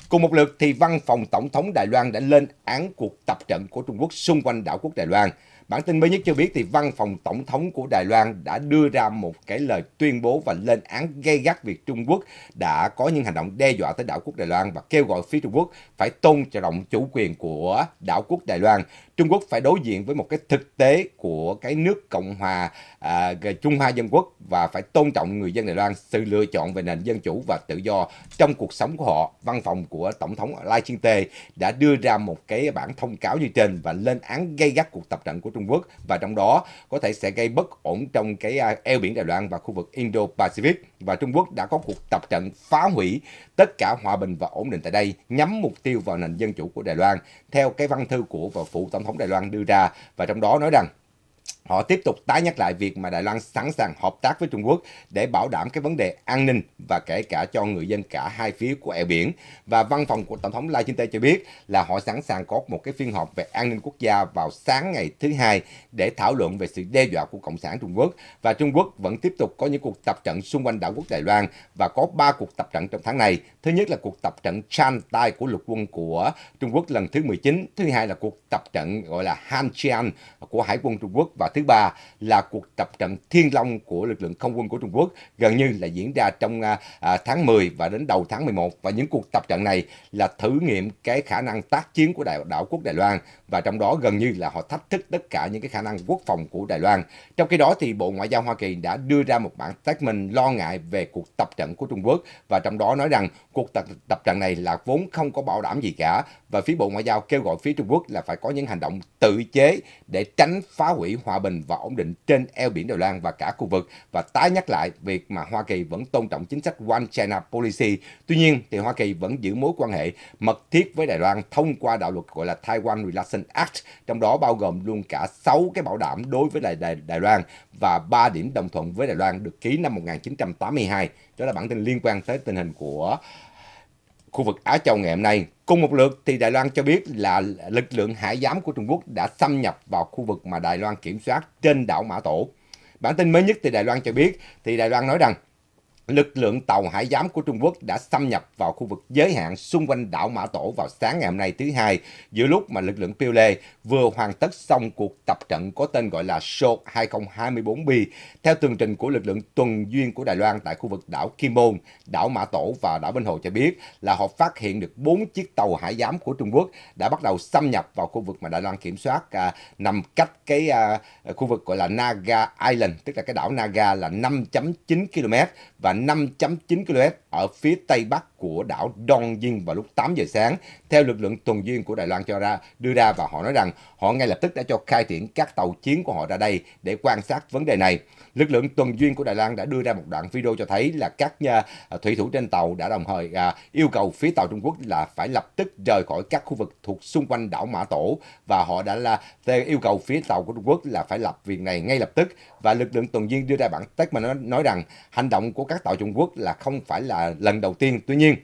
A: Cùng một lượt thì văn phòng tổng thống Đài Loan đã lên án cuộc tập trận của Trung Quốc xung quanh đảo quốc Đài Loan. Bản tin mới nhất cho biết thì văn phòng tổng thống của Đài Loan đã đưa ra một cái lời tuyên bố và lên án gay gắt việc Trung Quốc đã có những hành động đe dọa tới đảo quốc Đài Loan và kêu gọi phía Trung Quốc phải tôn trọng chủ quyền của đảo quốc Đài Loan. Trung Quốc phải đối diện với một cái thực tế của cái nước Cộng hòa à, Trung Hoa Dân Quốc và phải tôn trọng người dân Đài Loan sự lựa chọn về nền dân chủ và tự do trong cuộc sống của họ. Văn phòng của Tổng thống Lai Ching-te đã đưa ra một cái bản thông cáo như trên và lên án gay gắt cuộc tập trận của Trung Trung Quốc và trong đó có thể sẽ gây bất ổn trong cái à, eo biển Đài Loan và khu vực Indo-Pacific và Trung Quốc đã có cuộc tập trận phá hủy tất cả hòa bình và ổn định tại đây nhắm mục tiêu vào nền dân chủ của Đài Loan theo cái văn thư của và phủ tổng thống Đài Loan đưa ra và trong đó nói rằng họ tiếp tục tái nhắc lại việc mà Đài Loan sẵn sàng hợp tác với Trung Quốc để bảo đảm cái vấn đề an ninh và kể cả cho người dân cả hai phía của eo biển. Và văn phòng của Tổng thống Lai Chinh-te cho biết là họ sẵn sàng có một cái phiên họp về an ninh quốc gia vào sáng ngày thứ hai để thảo luận về sự đe dọa của Cộng sản Trung Quốc. Và Trung Quốc vẫn tiếp tục có những cuộc tập trận xung quanh đảo quốc Đài Loan và có ba cuộc tập trận trong tháng này. Thứ nhất là cuộc tập trận Chan Tai của lục quân của Trung Quốc lần thứ 19. Thứ hai là cuộc tập trận gọi là Han Chian của Hải quân Trung Quốc và thứ thứ ba là cuộc tập trận Thiên Long của lực lượng không quân của Trung Quốc gần như là diễn ra trong à, à, tháng 10 và đến đầu tháng 11 và những cuộc tập trận này là thử nghiệm cái khả năng tác chiến của đảo, đảo quốc Đài Loan và trong đó gần như là họ thách thức tất cả những cái khả năng quốc phòng của Đài Loan. Trong khi đó thì Bộ Ngoại giao Hoa Kỳ đã đưa ra một bản statement lo ngại về cuộc tập trận của Trung Quốc và trong đó nói rằng cuộc tập, tập trận này là vốn không có bảo đảm gì cả và phía Bộ Ngoại giao kêu gọi phía Trung Quốc là phải có những hành động tự chế để tránh phá hủy hòa bình và ổn định trên eo biển Đài Loan và cả khu vực và tái nhắc lại việc mà Hoa Kỳ vẫn tôn trọng chính sách One China Policy. Tuy nhiên thì Hoa Kỳ vẫn giữ mối quan hệ mật thiết với Đài Loan thông qua đạo luật gọi là Taiwan Relations Act, trong đó bao gồm luôn cả 6 cái bảo đảm đối với Đài, Đài, Đài Loan và 3 điểm đồng thuận với Đài Loan được ký năm 1982. Đó là bản tin liên quan tới tình hình của khu vực Á Châu ngày hôm nay. Cùng một lượt thì Đài Loan cho biết là lực lượng hải giám của Trung Quốc đã xâm nhập vào khu vực mà Đài Loan kiểm soát trên đảo Mã Tổ. Bản tin mới nhất thì Đài Loan cho biết thì Đài Loan nói rằng lực lượng tàu hải giám của Trung Quốc đã xâm nhập vào khu vực giới hạn xung quanh đảo Mã Tổ vào sáng ngày hôm nay thứ hai, giữa lúc mà lực lượng Piêu Lê vừa hoàn tất xong cuộc tập trận có tên gọi là Show 2024B, theo tường trình của lực lượng tuần duyên của Đài Loan tại khu vực đảo Kim Môn, đảo Mã Tổ và đảo Bình Hồ cho biết là họ phát hiện được 4 chiếc tàu hải giám của Trung Quốc đã bắt đầu xâm nhập vào khu vực mà Đài Loan kiểm soát à, nằm cách cái à, khu vực gọi là Naga Island, tức là cái đảo Naga là 5.9 km và 5.9 km ở phía tây bắc của đảo Don Dinh vào lúc 8 giờ sáng. Theo lực lượng tuần duyên của Đài Loan cho ra đưa ra và họ nói rằng họ ngay lập tức đã cho khai triển các tàu chiến của họ ra đây để quan sát vấn đề này. Lực lượng tuần duyên của Đài Loan đã đưa ra một đoạn video cho thấy là các à, thủy thủ trên tàu đã đồng thời à, yêu cầu phía tàu Trung Quốc là phải lập tức rời khỏi các khu vực thuộc xung quanh đảo Mã Tổ và họ đã là yêu cầu phía tàu của Trung Quốc là phải lập việc này ngay lập tức và lực lượng tuần duyên đưa ra bản test mà nó nói rằng hành động của các tàu Trung Quốc là không phải là lần đầu tiên. Tuy nhiên,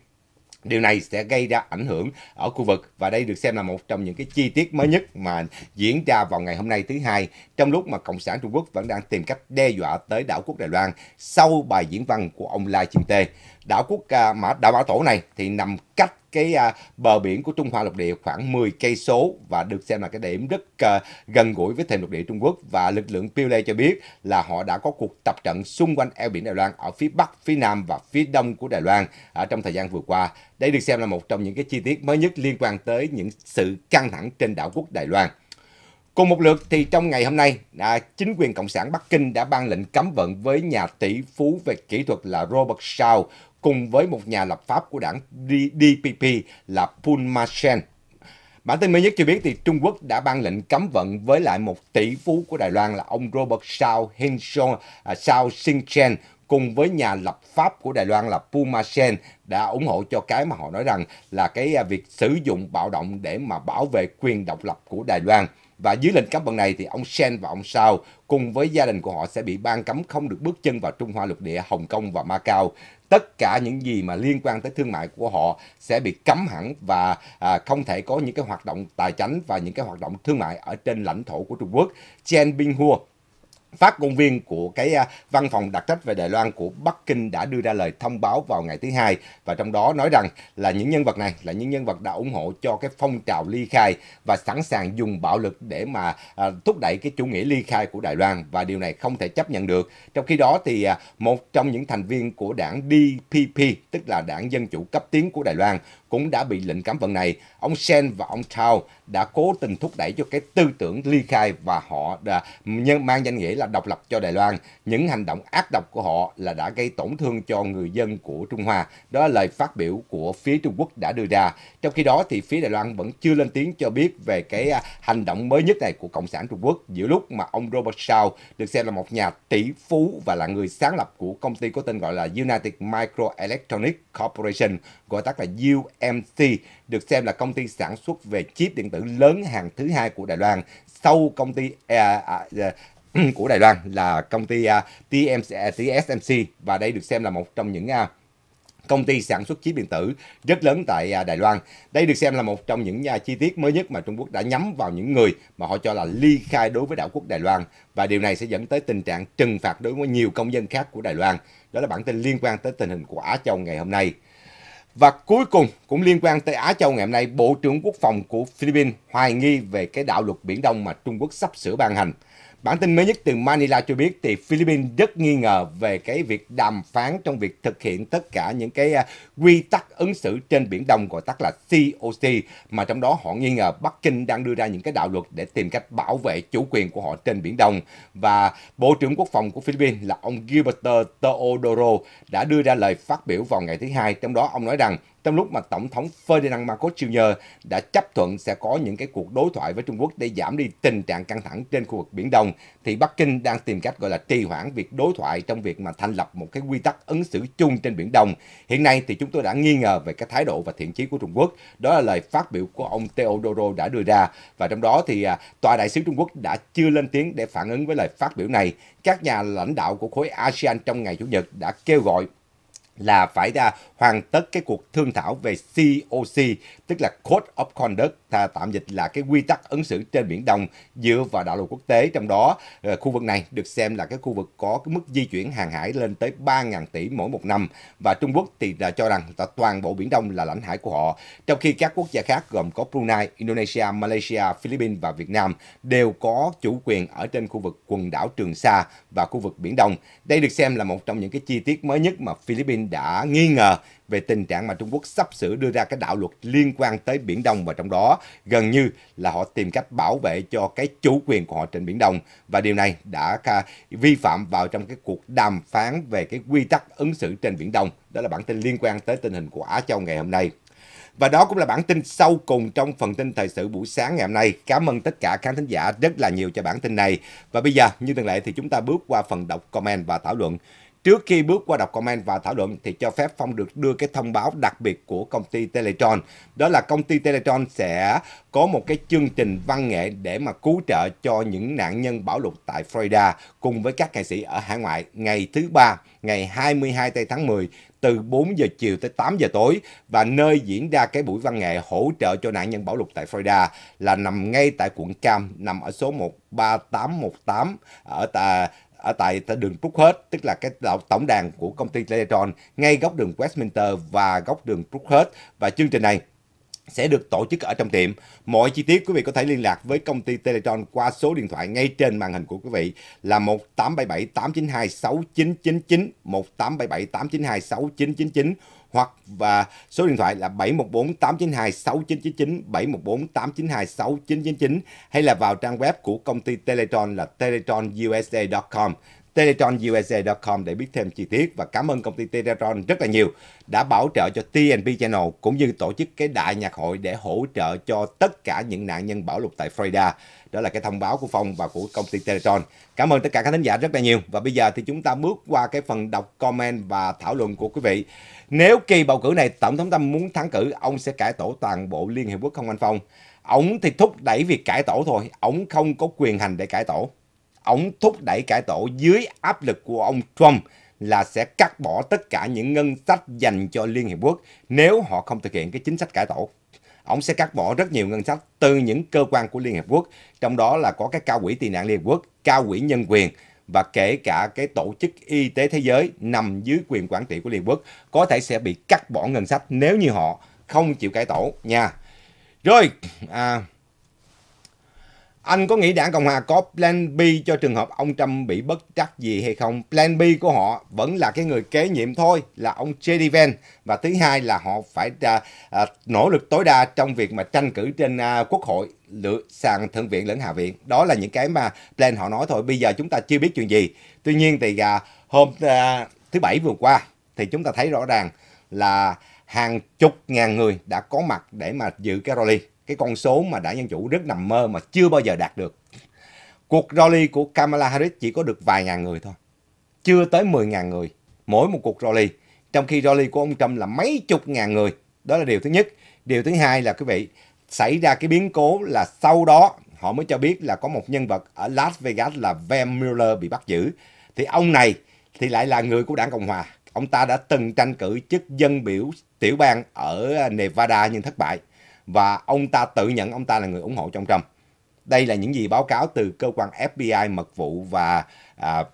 A: Điều này sẽ gây ra ảnh hưởng ở khu vực và đây được xem là một trong những cái chi tiết mới nhất mà diễn ra vào ngày hôm nay thứ hai trong lúc mà Cộng sản Trung Quốc vẫn đang tìm cách đe dọa tới đảo quốc Đài Loan sau bài diễn văn của ông Lai Chim Tê. Đảo quốc à, Mã Đảo Mã Tổ này thì nằm cách cái à, bờ biển của Trung Hoa lục địa khoảng 10 cây số và được xem là cái điểm rất à, gần gũi với thềm lục địa Trung Quốc và lực lượng Piu cho biết là họ đã có cuộc tập trận xung quanh eo biển Đài Loan ở phía bắc, phía nam và phía đông của Đài Loan ở à, trong thời gian vừa qua. Đây được xem là một trong những cái chi tiết mới nhất liên quan tới những sự căng thẳng trên đảo quốc Đài Loan. Cùng một lượt thì trong ngày hôm nay, à, chính quyền Cộng sản Bắc Kinh đã ban lệnh cấm vận với nhà tỷ phú về kỹ thuật là Robert Shaw cùng với một nhà lập pháp của đảng DPP là Pun Sen. Bản tin mới nhất cho biết thì Trung Quốc đã ban lệnh cấm vận với lại một tỷ phú của Đài Loan là ông Robert Shao Hinson, à, Shao Shin-chen cùng với nhà lập pháp của Đài Loan là Puma Sen đã ủng hộ cho cái mà họ nói rằng là cái à, việc sử dụng bạo động để mà bảo vệ quyền độc lập của Đài Loan. Và dưới lệnh cấm vận này thì ông Shen và ông Sao cùng với gia đình của họ sẽ bị ban cấm không được bước chân vào Trung Hoa lục địa, Hồng Kông và Macau. Tất cả những gì mà liên quan tới thương mại của họ sẽ bị cấm hẳn và à, không thể có những cái hoạt động tài chính và những cái hoạt động thương mại ở trên lãnh thổ của Trung Quốc. Chen Binghua phát ngôn viên của cái à, văn phòng đặc trách về Đài Loan của Bắc Kinh đã đưa ra lời thông báo vào ngày thứ hai và trong đó nói rằng là những nhân vật này là những nhân vật đã ủng hộ cho cái phong trào ly khai và sẵn sàng dùng bạo lực để mà à, thúc đẩy cái chủ nghĩa ly khai của Đài Loan và điều này không thể chấp nhận được. Trong khi đó thì à, một trong những thành viên của đảng DPP tức là đảng Dân chủ cấp tiến của Đài Loan cũng đã bị lệnh cấm vận này. Ông Sen và ông Tao đã cố tình thúc đẩy cho cái tư tưởng ly khai và họ đã mang danh nghĩa là độc lập cho Đài Loan. Những hành động ác độc của họ là đã gây tổn thương cho người dân của Trung Hoa. Đó là lời phát biểu của phía Trung Quốc đã đưa ra. Trong khi đó thì phía Đài Loan vẫn chưa lên tiếng cho biết về cái à, hành động mới nhất này của Cộng sản Trung Quốc giữa lúc mà ông Robert Shao được xem là một nhà tỷ phú và là người sáng lập của công ty có tên gọi là United Microelectronics Corporation, gọi tắt là UMC TSMC được xem là công ty sản xuất về chip điện tử lớn hàng thứ hai của Đài Loan sau công ty à, à, à của Đài Loan là công ty uh, à, TMC, uh, à, TSMC và đây được xem là một trong những uh, công ty sản xuất chip điện tử rất lớn tại Đài Loan. Đây được xem là một trong những chi tiết mới nhất mà Trung Quốc đã nhắm vào những người mà họ cho là ly khai đối với đảo quốc Đài Loan và điều này sẽ dẫn tới tình trạng trừng phạt đối với nhiều công dân khác của Đài Loan. Đó là bản tin liên quan tới tình hình của Á Châu ngày hôm nay. Và cuối cùng cũng liên quan tới Á Châu ngày hôm nay, Bộ trưởng Quốc phòng của Philippines hoài nghi về cái đạo luật Biển Đông mà Trung Quốc sắp sửa ban hành. Bản tin mới nhất từ Manila cho biết thì Philippines rất nghi ngờ về cái việc đàm phán trong việc thực hiện tất cả những cái à, quy tắc ứng xử trên Biển Đông gọi tắt là COC mà trong đó họ nghi ngờ Bắc Kinh đang đưa ra những cái đạo luật để tìm cách bảo vệ chủ quyền của họ trên Biển Đông. Và Bộ trưởng Quốc phòng của Philippines là ông Gilberto Teodoro đã đưa ra lời phát biểu vào ngày thứ hai trong đó ông nói rằng trong lúc mà Tổng thống Ferdinand Marcos Jr. đã chấp thuận sẽ có những cái cuộc đối thoại với Trung Quốc để giảm đi tình trạng căng thẳng trên khu vực Biển Đông, thì Bắc Kinh đang tìm cách gọi là trì hoãn việc đối thoại trong việc mà thành lập một cái quy tắc ứng xử chung trên Biển Đông. Hiện nay thì chúng tôi đã nghi ngờ về cái thái độ và thiện chí của Trung Quốc. Đó là lời phát biểu của ông Teodoro đã đưa ra và trong đó thì à, tòa đại sứ Trung Quốc đã chưa lên tiếng để phản ứng với lời phát biểu này. Các nhà lãnh đạo của khối ASEAN trong ngày Chủ nhật đã kêu gọi là phải ra hoàn tất cái cuộc thương thảo về COC, tức là Code of Conduct tha tạm dịch là cái quy tắc ứng xử trên Biển Đông dựa vào đạo luật quốc tế trong đó ờ, khu vực này được xem là cái khu vực có cái mức di chuyển hàng hải lên tới 3.000 tỷ mỗi một năm và Trung Quốc thì là cho rằng là toàn bộ Biển Đông là lãnh hải của họ trong khi các quốc gia khác gồm có Brunei, Indonesia, Malaysia, Philippines và Việt Nam đều có chủ quyền ở trên khu vực quần đảo Trường Sa và khu vực Biển Đông. Đây được xem là một trong những cái chi tiết mới nhất mà Philippines đã nghi ngờ về tình trạng mà Trung Quốc sắp sửa đưa ra cái đạo luật liên quan tới Biển Đông và trong đó gần như là họ tìm cách bảo vệ cho cái chủ quyền của họ trên Biển Đông và điều này đã vi phạm vào trong cái cuộc đàm phán về cái quy tắc ứng xử trên Biển Đông. Đó là bản tin liên quan tới tình hình của Á Châu ngày hôm nay. Và đó cũng là bản tin sau cùng trong phần tin thời sự buổi sáng ngày hôm nay. Cảm ơn tất cả khán thính giả rất là nhiều cho bản tin này. Và bây giờ, như thường lệ thì chúng ta bước qua phần đọc comment và thảo luận. Trước khi bước qua đọc comment và thảo luận thì cho phép Phong được đưa cái thông báo đặc biệt của công ty Teletron. Đó là công ty Teletron sẽ có một cái chương trình văn nghệ để mà cứu trợ cho những nạn nhân bão lục tại Florida cùng với các nghệ sĩ ở hải ngoại ngày thứ ba ngày 22 tây tháng 10 từ 4 giờ chiều tới 8 giờ tối và nơi diễn ra cái buổi văn nghệ hỗ trợ cho nạn nhân bão lục tại Florida là nằm ngay tại quận Cam, nằm ở số 13818 ở tà ở tại đường Brookhead, tức là cái tổng đàn của công ty Teletron ngay góc đường Westminster và góc đường Brookhead. Và chương trình này sẽ được tổ chức ở trong tiệm. Mọi chi tiết quý vị có thể liên lạc với công ty Teletron qua số điện thoại ngay trên màn hình của quý vị là 1877 892 6999 1877 892 6999 hoặc và số điện thoại là 7148926999 7148926999 hay là vào trang web của công ty Teletron là teletronusa.com TeletronUSA.com để biết thêm chi tiết và cảm ơn công ty Teletron rất là nhiều đã bảo trợ cho TNP Channel cũng như tổ chức cái đại nhạc hội để hỗ trợ cho tất cả những nạn nhân bạo lục tại Florida đó là cái thông báo của Phong và của công ty Teletron. Cảm ơn tất cả các khán giả rất là nhiều và bây giờ thì chúng ta bước qua cái phần đọc comment và thảo luận của quý vị. Nếu kỳ bầu cử này Tổng thống Tâm muốn thắng cử, ông sẽ cải tổ toàn bộ Liên Hiệp Quốc không anh Phong? Ông thì thúc đẩy việc cải tổ thôi, ông không có quyền hành để cải tổ. Ông thúc đẩy cải tổ dưới áp lực của ông Trump là sẽ cắt bỏ tất cả những ngân sách dành cho Liên Hiệp Quốc nếu họ không thực hiện cái chính sách cải tổ. Ông sẽ cắt bỏ rất nhiều ngân sách từ những cơ quan của Liên hợp Quốc, trong đó là có cái cao quỹ tị nạn Liên hợp Quốc, cao quỹ nhân quyền và kể cả cái tổ chức y tế thế giới nằm dưới quyền quản trị của Liên hợp Quốc có thể sẽ bị cắt bỏ ngân sách nếu như họ không chịu cải tổ nha. Rồi, à, anh có nghĩ đảng Cộng Hòa có plan B cho trường hợp ông Trump bị bất trắc gì hay không? Plan B của họ vẫn là cái người kế nhiệm thôi, là ông J. D. Vance. Và thứ hai là họ phải à, à, nỗ lực tối đa trong việc mà tranh cử trên à, quốc hội lựa sàn thượng viện lẫn hạ viện. Đó là những cái mà plan họ nói thôi. Bây giờ chúng ta chưa biết chuyện gì. Tuy nhiên thì à, hôm à, thứ bảy vừa qua thì chúng ta thấy rõ ràng là hàng chục ngàn người đã có mặt để mà dự cái rally cái con số mà đảng Dân Chủ rất nằm mơ mà chưa bao giờ đạt được. Cuộc rally của Kamala Harris chỉ có được vài ngàn người thôi. Chưa tới 10.000 người mỗi một cuộc rally. Trong khi rally của ông Trump là mấy chục ngàn người. Đó là điều thứ nhất. Điều thứ hai là quý vị xảy ra cái biến cố là sau đó họ mới cho biết là có một nhân vật ở Las Vegas là Van Mueller bị bắt giữ. Thì ông này thì lại là người của đảng Cộng Hòa. Ông ta đã từng tranh cử chức dân biểu tiểu bang ở Nevada nhưng thất bại và ông ta tự nhận ông ta là người ủng hộ cho ông Trump. Đây là những gì báo cáo từ cơ quan FBI mật vụ và à,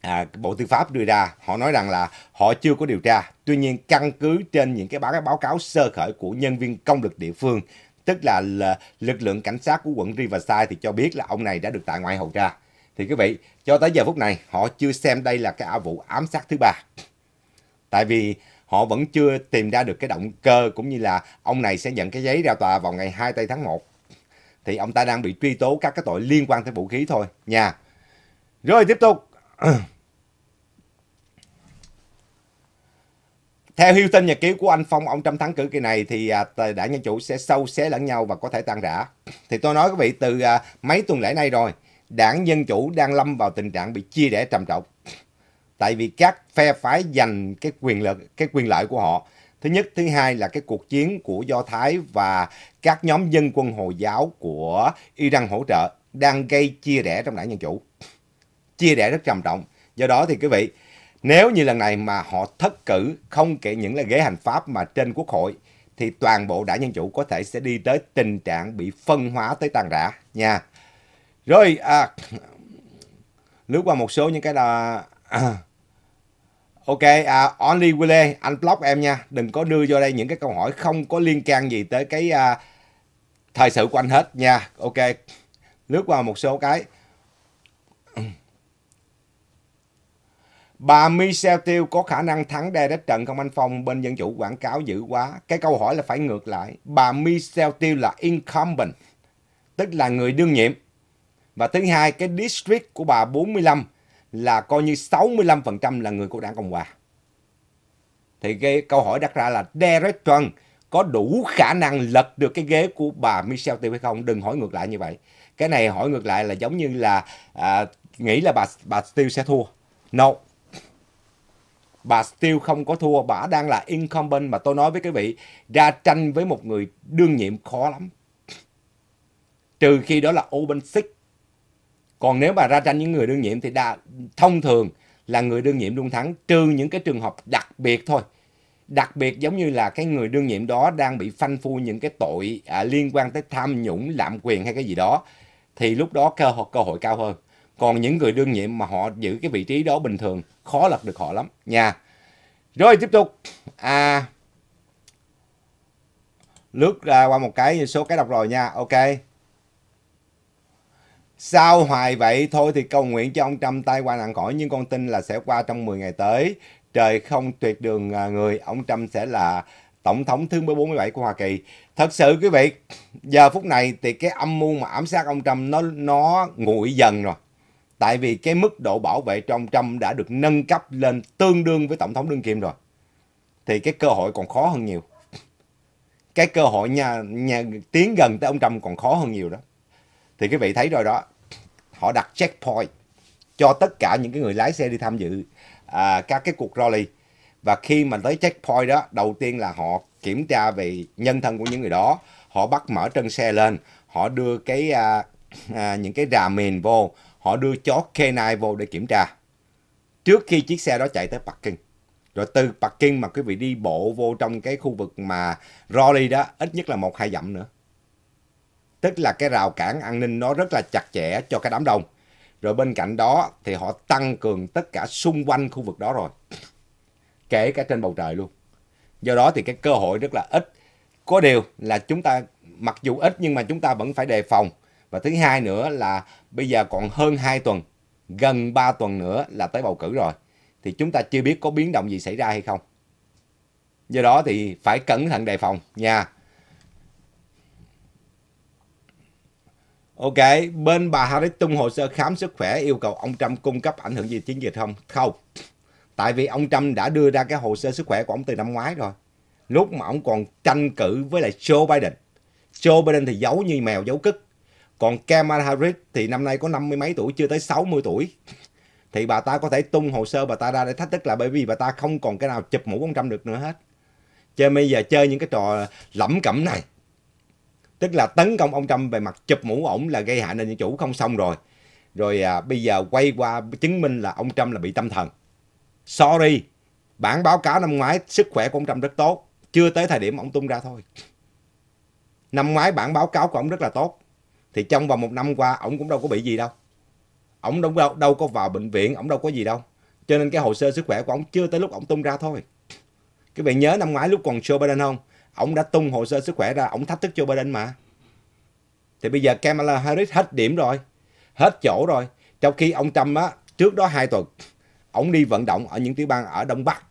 A: à, Bộ Tư pháp đưa ra. Họ nói rằng là họ chưa có điều tra. Tuy nhiên căn cứ trên những cái báo, cáo sơ khởi của nhân viên công lực địa phương, tức là, là lực lượng cảnh sát của quận Riverside thì cho biết là ông này đã được tại ngoại hầu tra. Thì quý vị, cho tới giờ phút này họ chưa xem đây là cái vụ ám sát thứ ba. Tại vì họ vẫn chưa tìm ra được cái động cơ cũng như là ông này sẽ nhận cái giấy ra tòa vào ngày 2 tây tháng 1 thì ông ta đang bị truy tố các cái tội liên quan tới vũ khí thôi nha rồi tiếp tục Theo hiêu tin nhật ký của anh Phong, ông Trump thắng cử kỳ này thì à, đảng Dân Chủ sẽ sâu xé lẫn nhau và có thể tan rã. Thì tôi nói quý vị từ à, mấy tuần lễ nay rồi, đảng Dân Chủ đang lâm vào tình trạng bị chia rẽ trầm trọng tại vì các phe phái giành cái quyền lợi cái quyền lợi của họ thứ nhất thứ hai là cái cuộc chiến của do thái và các nhóm dân quân hồi giáo của iran hỗ trợ đang gây chia rẽ trong đảng dân chủ chia rẽ rất trầm trọng do đó thì quý vị nếu như lần này mà họ thất cử không kể những là ghế hành pháp mà trên quốc hội thì toàn bộ đảng dân chủ có thể sẽ đi tới tình trạng bị phân hóa tới tàn rã nha rồi à, lướt qua một số những cái là à, Ok, uh, Only Willie, anh block em nha. Đừng có đưa vô đây những cái câu hỏi không có liên can gì tới cái uh, thời sự của anh hết nha. Ok, lướt qua một số cái. Bà Michelle Tiêu có khả năng thắng đe đất trận không anh Phong? Bên Dân Chủ quảng cáo dữ quá. Cái câu hỏi là phải ngược lại. Bà Michelle Tiêu là incumbent, tức là người đương nhiệm. Và thứ hai, cái district của bà 45 là coi như 65% là người của đảng Cộng hòa. Thì cái câu hỏi đặt ra là Derek Trump có đủ khả năng lật được cái ghế của bà Michelle Temer không? Đừng hỏi ngược lại như vậy. Cái này hỏi ngược lại là giống như là à, nghĩ là bà bà Steele sẽ thua. No. Bà Steele không có thua, bà đang là incumbent mà tôi nói với quý vị, ra tranh với một người đương nhiệm khó lắm. Trừ khi đó là open six còn nếu mà ra tranh những người đương nhiệm thì đa, thông thường là người đương nhiệm luôn thắng trừ những cái trường hợp đặc biệt thôi đặc biệt giống như là cái người đương nhiệm đó đang bị phanh phui những cái tội à, liên quan tới tham nhũng lạm quyền hay cái gì đó thì lúc đó cơ hội cơ hội cao hơn còn những người đương nhiệm mà họ giữ cái vị trí đó bình thường khó lật được họ lắm nha rồi tiếp tục à lướt ra qua một cái số cái đọc rồi nha ok Sao hoài vậy? Thôi thì cầu nguyện cho ông Trump tay qua nạn khỏi nhưng con tin là sẽ qua trong 10 ngày tới. Trời không tuyệt đường à, người, ông Trump sẽ là tổng thống thứ 47 của Hoa Kỳ. Thật sự quý vị, giờ phút này thì cái âm mưu mà ám sát ông Trump nó nó nguội dần rồi. Tại vì cái mức độ bảo vệ cho ông Trump đã được nâng cấp lên tương đương với tổng thống đương kim rồi. Thì cái cơ hội còn khó hơn nhiều. Cái cơ hội nhà, nhà tiến gần tới ông Trump còn khó hơn nhiều đó. Thì quý vị thấy rồi đó, họ đặt checkpoint cho tất cả những cái người lái xe đi tham dự à, các cái cuộc rally và khi mà tới checkpoint đó đầu tiên là họ kiểm tra về nhân thân của những người đó họ bắt mở chân xe lên họ đưa cái à, à, những cái rà mìn vô họ đưa chó K9 vô để kiểm tra trước khi chiếc xe đó chạy tới bắc kinh rồi từ bắc kinh mà quý vị đi bộ vô trong cái khu vực mà rally đó ít nhất là một hai dặm nữa tức là cái rào cản an ninh nó rất là chặt chẽ cho cái đám đông rồi bên cạnh đó thì họ tăng cường tất cả xung quanh khu vực đó rồi kể cả trên bầu trời luôn do đó thì cái cơ hội rất là ít có điều là chúng ta mặc dù ít nhưng mà chúng ta vẫn phải đề phòng và thứ hai nữa là bây giờ còn hơn 2 tuần gần 3 tuần nữa là tới bầu cử rồi thì chúng ta chưa biết có biến động gì xảy ra hay không do đó thì phải cẩn thận đề phòng nha Ok, bên bà Harris tung hồ sơ khám sức khỏe yêu cầu ông Trump cung cấp ảnh hưởng gì chiến dịch không? Không. Tại vì ông Trump đã đưa ra cái hồ sơ sức khỏe của ông từ năm ngoái rồi. Lúc mà ông còn tranh cử với lại Joe Biden. Joe Biden thì giấu như mèo giấu cứt. Còn Kamala Harris thì năm nay có năm mươi mấy tuổi, chưa tới 60 tuổi. Thì bà ta có thể tung hồ sơ bà ta ra để thách thức là bởi vì bà ta không còn cái nào chụp mũ ông Trump được nữa hết. Chơi bây giờ chơi những cái trò lẩm cẩm này tức là tấn công ông Trump về mặt chụp mũ ổng là gây hại nền dân chủ không xong rồi rồi à, bây giờ quay qua chứng minh là ông Trump là bị tâm thần sorry bản báo cáo năm ngoái sức khỏe của ông Trump rất tốt chưa tới thời điểm ông tung ra thôi năm ngoái bản báo cáo của ông rất là tốt thì trong vòng một năm qua ông cũng đâu có bị gì đâu ông đâu đâu, đâu có vào bệnh viện ông đâu có gì đâu cho nên cái hồ sơ sức khỏe của ông chưa tới lúc ông tung ra thôi các bạn nhớ năm ngoái lúc còn Joe Biden không Ông đã tung hồ sơ sức khỏe ra, ông thách thức Joe Biden mà. Thì bây giờ Kamala Harris hết điểm rồi, hết chỗ rồi. Trong khi ông Trump á, trước đó hai tuần, ông đi vận động ở những tiểu bang ở Đông Bắc.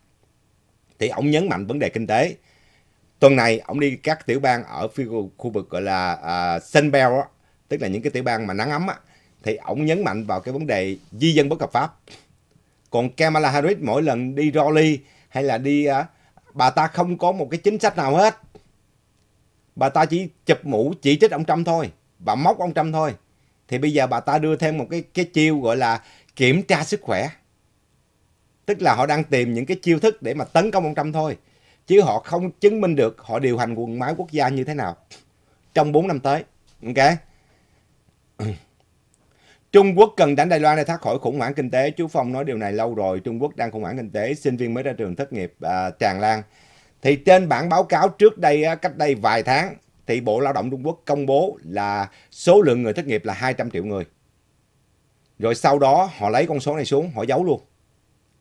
A: Thì ông nhấn mạnh vấn đề kinh tế. Tuần này, ông đi các tiểu bang ở khu vực gọi là uh, Sun tức là những cái tiểu bang mà nắng ấm á, thì ông nhấn mạnh vào cái vấn đề di dân bất hợp pháp. Còn Kamala Harris mỗi lần đi Raleigh hay là đi uh, bà ta không có một cái chính sách nào hết. Bà ta chỉ chụp mũ chỉ trích ông Trump thôi, và móc ông Trump thôi. Thì bây giờ bà ta đưa thêm một cái cái chiêu gọi là kiểm tra sức khỏe. Tức là họ đang tìm những cái chiêu thức để mà tấn công ông Trump thôi. Chứ họ không chứng minh được họ điều hành quần máy quốc gia như thế nào trong 4 năm tới. Ok? Trung Quốc cần đánh Đài Loan để thoát khỏi khủng hoảng kinh tế. Chú Phong nói điều này lâu rồi. Trung Quốc đang khủng hoảng kinh tế, sinh viên mới ra trường thất nghiệp à, tràn lan. Thì trên bản báo cáo trước đây, cách đây vài tháng, thì Bộ Lao động Trung Quốc công bố là số lượng người thất nghiệp là 200 triệu người. Rồi sau đó họ lấy con số này xuống, họ giấu luôn.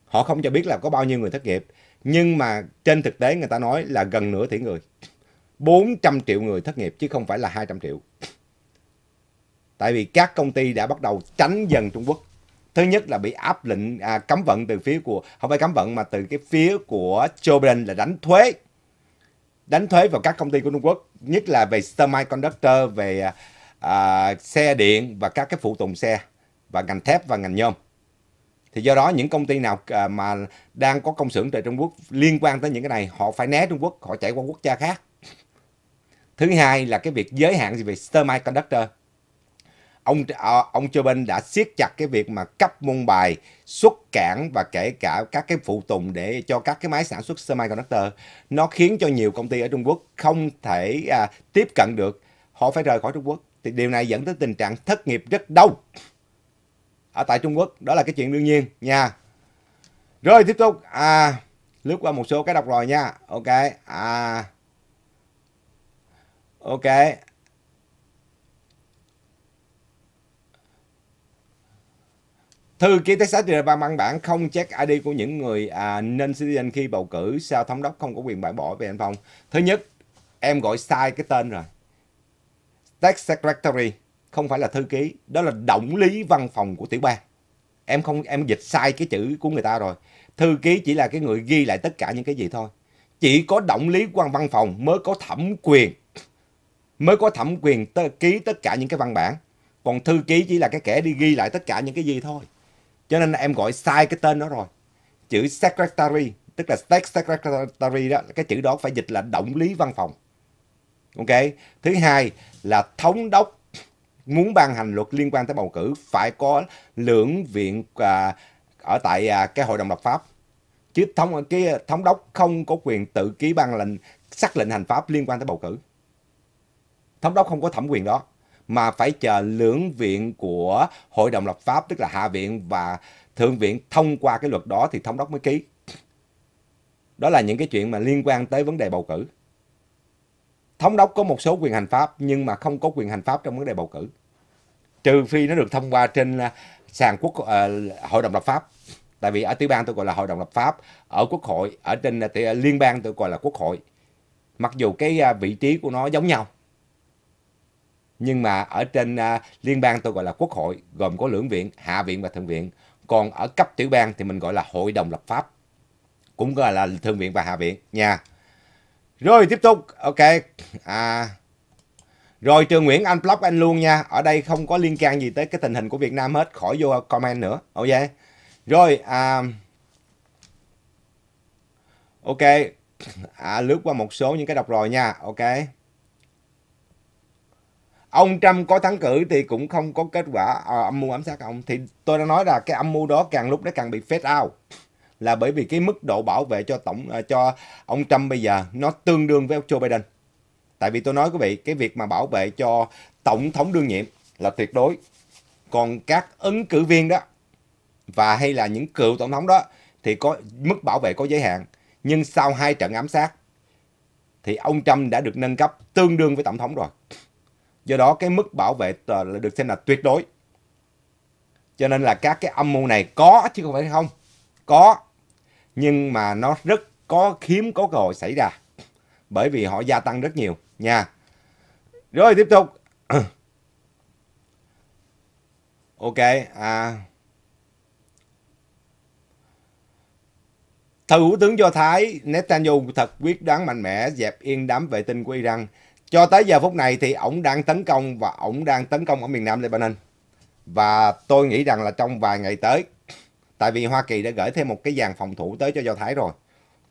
A: Họ không cho biết là có bao nhiêu người thất nghiệp. Nhưng mà trên thực tế người ta nói là gần nửa tỷ người. 400 triệu người thất nghiệp chứ không phải là 200 triệu. Tại vì các công ty đã bắt đầu tránh dần Trung Quốc. Thứ nhất là bị áp lệnh à, cấm vận từ phía của, không phải cấm vận mà từ cái phía của Joe Biden là đánh thuế. Đánh thuế vào các công ty của Trung Quốc, nhất là về semiconductor, về à, xe điện và các cái phụ tùng xe và ngành thép và ngành nhôm. Thì do đó những công ty nào à, mà đang có công xưởng tại Trung Quốc liên quan tới những cái này, họ phải né Trung Quốc, họ chạy qua quốc gia khác. Thứ hai là cái việc giới hạn về semiconductor ông ờ, ông Joe Biden đã siết chặt cái việc mà cấp môn bài xuất cản và kể cả các cái phụ tùng để cho các cái máy sản xuất semiconductor nó khiến cho nhiều công ty ở Trung Quốc không thể à, tiếp cận được họ phải rời khỏi Trung Quốc thì điều này dẫn tới tình trạng thất nghiệp rất đau ở tại Trung Quốc đó là cái chuyện đương nhiên nha rồi tiếp tục à lướt qua một số cái đọc rồi nha ok à ok Thư ký Texas Republican văn bản không check ID của những người à, nên citizen khi bầu cử sao thống đốc không có quyền bãi bỏ về anh Phong. Thứ nhất, em gọi sai cái tên rồi. Tax Secretary không phải là thư ký, đó là động lý văn phòng của tiểu bang. Em không em dịch sai cái chữ của người ta rồi. Thư ký chỉ là cái người ghi lại tất cả những cái gì thôi. Chỉ có động lý quan văn phòng mới có thẩm quyền mới có thẩm quyền ký tất cả những cái văn bản. Còn thư ký chỉ là cái kẻ đi ghi lại tất cả những cái gì thôi cho nên em gọi sai cái tên đó rồi chữ secretary tức là state secretary đó cái chữ đó phải dịch là động lý văn phòng ok thứ hai là thống đốc muốn ban hành luật liên quan tới bầu cử phải có lưỡng viện à, ở tại à, cái hội đồng lập pháp chứ thống cái thống đốc không có quyền tự ký ban lệnh sắc lệnh hành pháp liên quan tới bầu cử thống đốc không có thẩm quyền đó mà phải chờ lưỡng viện của hội đồng lập pháp tức là hạ viện và thượng viện thông qua cái luật đó thì thống đốc mới ký đó là những cái chuyện mà liên quan tới vấn đề bầu cử thống đốc có một số quyền hành pháp nhưng mà không có quyền hành pháp trong vấn đề bầu cử trừ phi nó được thông qua trên à, sàn quốc uh, hội đồng lập pháp tại vì ở tiểu bang tôi gọi là hội đồng lập pháp ở quốc hội ở trên à, à, liên bang tôi gọi là quốc hội mặc dù cái vị trí của nó giống nhau nhưng mà ở trên uh, liên bang tôi gọi là quốc hội gồm có lưỡng viện hạ viện và thượng viện còn ở cấp tiểu bang thì mình gọi là hội đồng lập pháp cũng gọi là thượng viện và hạ viện nha rồi tiếp tục ok à rồi Trường Nguyễn anh block anh luôn nha. Ở đây không có liên can gì tới cái tình hình của Việt Nam hết. Khỏi vô comment nữa. Ok. Rồi. À... Ok. À, lướt qua một số những cái đọc rồi nha. Ok ông Trump có thắng cử thì cũng không có kết quả à, âm mưu ám sát ông thì tôi đã nói là cái âm mưu đó càng lúc nó càng bị phết out là bởi vì cái mức độ bảo vệ cho tổng à, cho ông Trump bây giờ nó tương đương với Joe Biden tại vì tôi nói quý vị cái việc mà bảo vệ cho tổng thống đương nhiệm là tuyệt đối còn các ứng cử viên đó và hay là những cựu tổng thống đó thì có mức bảo vệ có giới hạn nhưng sau hai trận ám sát thì ông Trump đã được nâng cấp tương đương với tổng thống rồi Do đó cái mức bảo vệ được xem là tuyệt đối. Cho nên là các cái âm mưu này có chứ không phải không. Có. Nhưng mà nó rất có khiếm có cơ hội xảy ra. Bởi vì họ gia tăng rất nhiều nha. Rồi tiếp tục. ok. À. Thủ tướng Do Thái Netanyahu thật quyết đoán mạnh mẽ dẹp yên đám vệ tinh của Iran. Cho tới giờ phút này thì ổng đang tấn công và ổng đang tấn công ở miền Nam Lebanon. Và tôi nghĩ rằng là trong vài ngày tới, tại vì Hoa Kỳ đã gửi thêm một cái dàn phòng thủ tới cho Do Thái rồi.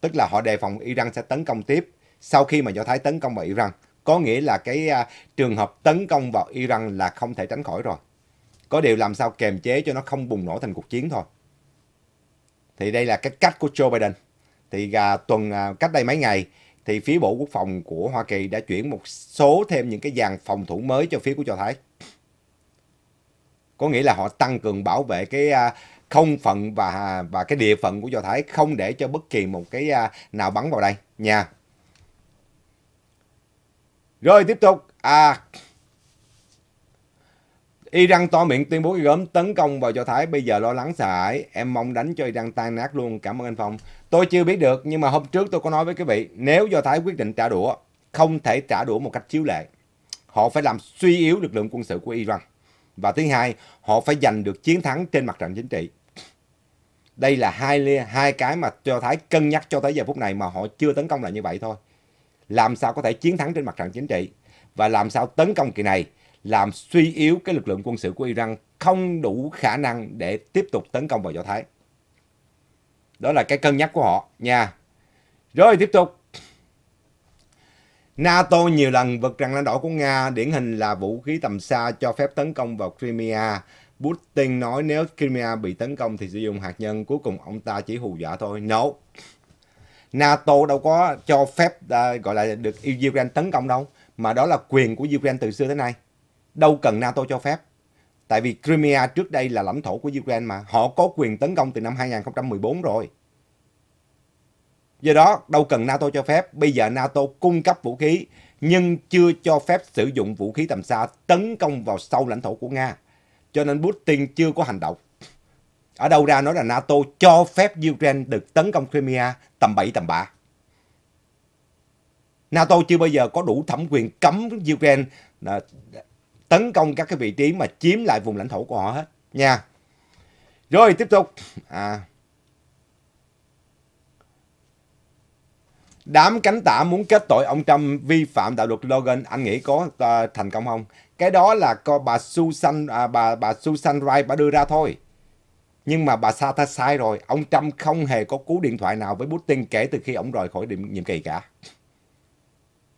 A: Tức là họ đề phòng Iran sẽ tấn công tiếp sau khi mà Do Thái tấn công vào Iran. Có nghĩa là cái uh, trường hợp tấn công vào Iran là không thể tránh khỏi rồi. Có điều làm sao kềm chế cho nó không bùng nổ thành cuộc chiến thôi. Thì đây là cái cách của Joe Biden. Thì uh, tuần uh, cách đây mấy ngày thì phía Bộ Quốc phòng của Hoa Kỳ đã chuyển một số thêm những cái dàn phòng thủ mới cho phía của Do Thái. Có nghĩa là họ tăng cường bảo vệ cái à, không phận và à, và cái địa phận của Do Thái không để cho bất kỳ một cái à, nào bắn vào đây nha. Rồi tiếp tục. À, Iran to miệng tuyên bố gớm tấn công vào cho Thái, bây giờ lo lắng sợ hãi, em mong đánh cho Iran tan nát luôn. Cảm ơn anh Phong. Tôi chưa biết được, nhưng mà hôm trước tôi có nói với quý vị, nếu do Thái quyết định trả đũa, không thể trả đũa một cách chiếu lệ. Họ phải làm suy yếu lực lượng quân sự của Iran. Và thứ hai, họ phải giành được chiến thắng trên mặt trận chính trị. Đây là hai hai cái mà cho Thái cân nhắc cho tới giờ phút này mà họ chưa tấn công lại như vậy thôi. Làm sao có thể chiến thắng trên mặt trận chính trị và làm sao tấn công kỳ này làm suy yếu cái lực lượng quân sự của Iran không đủ khả năng để tiếp tục tấn công vào Do Thái. Đó là cái cân nhắc của họ nha. Rồi tiếp tục. NATO nhiều lần vượt rằng lãnh thổ của Nga, điển hình là vũ khí tầm xa cho phép tấn công vào Crimea. Putin nói nếu Crimea bị tấn công thì sử dụng hạt nhân, cuối cùng ông ta chỉ hù dọa thôi. No. NATO đâu có cho phép uh, gọi là được Ukraine tấn công đâu, mà đó là quyền của Ukraine từ xưa tới nay đâu cần NATO cho phép. Tại vì Crimea trước đây là lãnh thổ của Ukraine mà, họ có quyền tấn công từ năm 2014 rồi. Do đó, đâu cần NATO cho phép, bây giờ NATO cung cấp vũ khí nhưng chưa cho phép sử dụng vũ khí tầm xa tấn công vào sâu lãnh thổ của Nga. Cho nên Putin chưa có hành động. Ở đâu ra nói là NATO cho phép Ukraine được tấn công Crimea tầm bậy tầm bạ. NATO chưa bao giờ có đủ thẩm quyền cấm Ukraine à, tấn công các cái vị trí mà chiếm lại vùng lãnh thổ của họ hết nha. Rồi tiếp tục. À. Đám cánh tả muốn kết tội ông Trump vi phạm đạo luật Logan, anh nghĩ có uh, thành công không? Cái đó là co bà Susan à, bà bà Susan Rice bà đưa ra thôi. Nhưng mà bà Sa ta sai rồi, ông Trump không hề có cú điện thoại nào với Putin kể từ khi ông rời khỏi nhiệm kỳ cả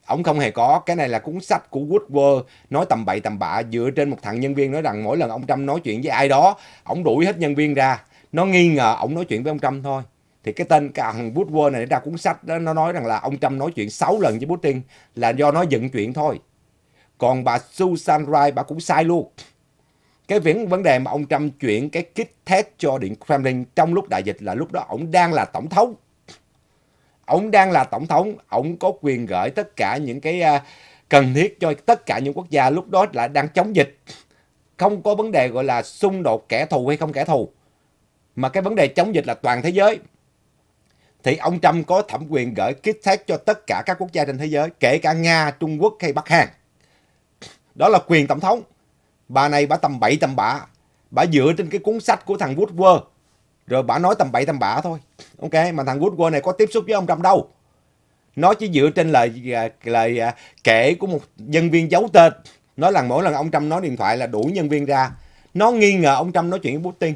A: ông không hề có cái này là cuốn sách của Woodward nói tầm bậy tầm bạ dựa trên một thằng nhân viên nói rằng mỗi lần ông Trump nói chuyện với ai đó ông đuổi hết nhân viên ra nó nghi ngờ ông nói chuyện với ông Trump thôi thì cái tên cái thằng Woodward này ra cuốn sách đó, nó nói rằng là ông Trump nói chuyện 6 lần với Putin là do nó dựng chuyện thôi còn bà Susan Rice bà cũng sai luôn cái vấn vấn đề mà ông Trump chuyển cái kit test cho Điện Kremlin trong lúc đại dịch là lúc đó ông đang là tổng thống ông đang là tổng thống ông có quyền gửi tất cả những cái à, cần thiết cho tất cả những quốc gia lúc đó là đang chống dịch không có vấn đề gọi là xung đột kẻ thù hay không kẻ thù mà cái vấn đề chống dịch là toàn thế giới thì ông Trump có thẩm quyền gửi kit test cho tất cả các quốc gia trên thế giới kể cả Nga Trung Quốc hay Bắc Hàn đó là quyền tổng thống bà này bà tầm bậy tầm bạ bà dựa trên cái cuốn sách của thằng Woodward rồi bà nói tầm bậy tầm bạ thôi. Ok, mà thằng Woodward này có tiếp xúc với ông Trump đâu. Nó chỉ dựa trên lời à, lời à, kể của một nhân viên giấu tên. nói là mỗi lần ông Trump nói điện thoại là đuổi nhân viên ra. Nó nghi ngờ ông Trump nói chuyện với Putin.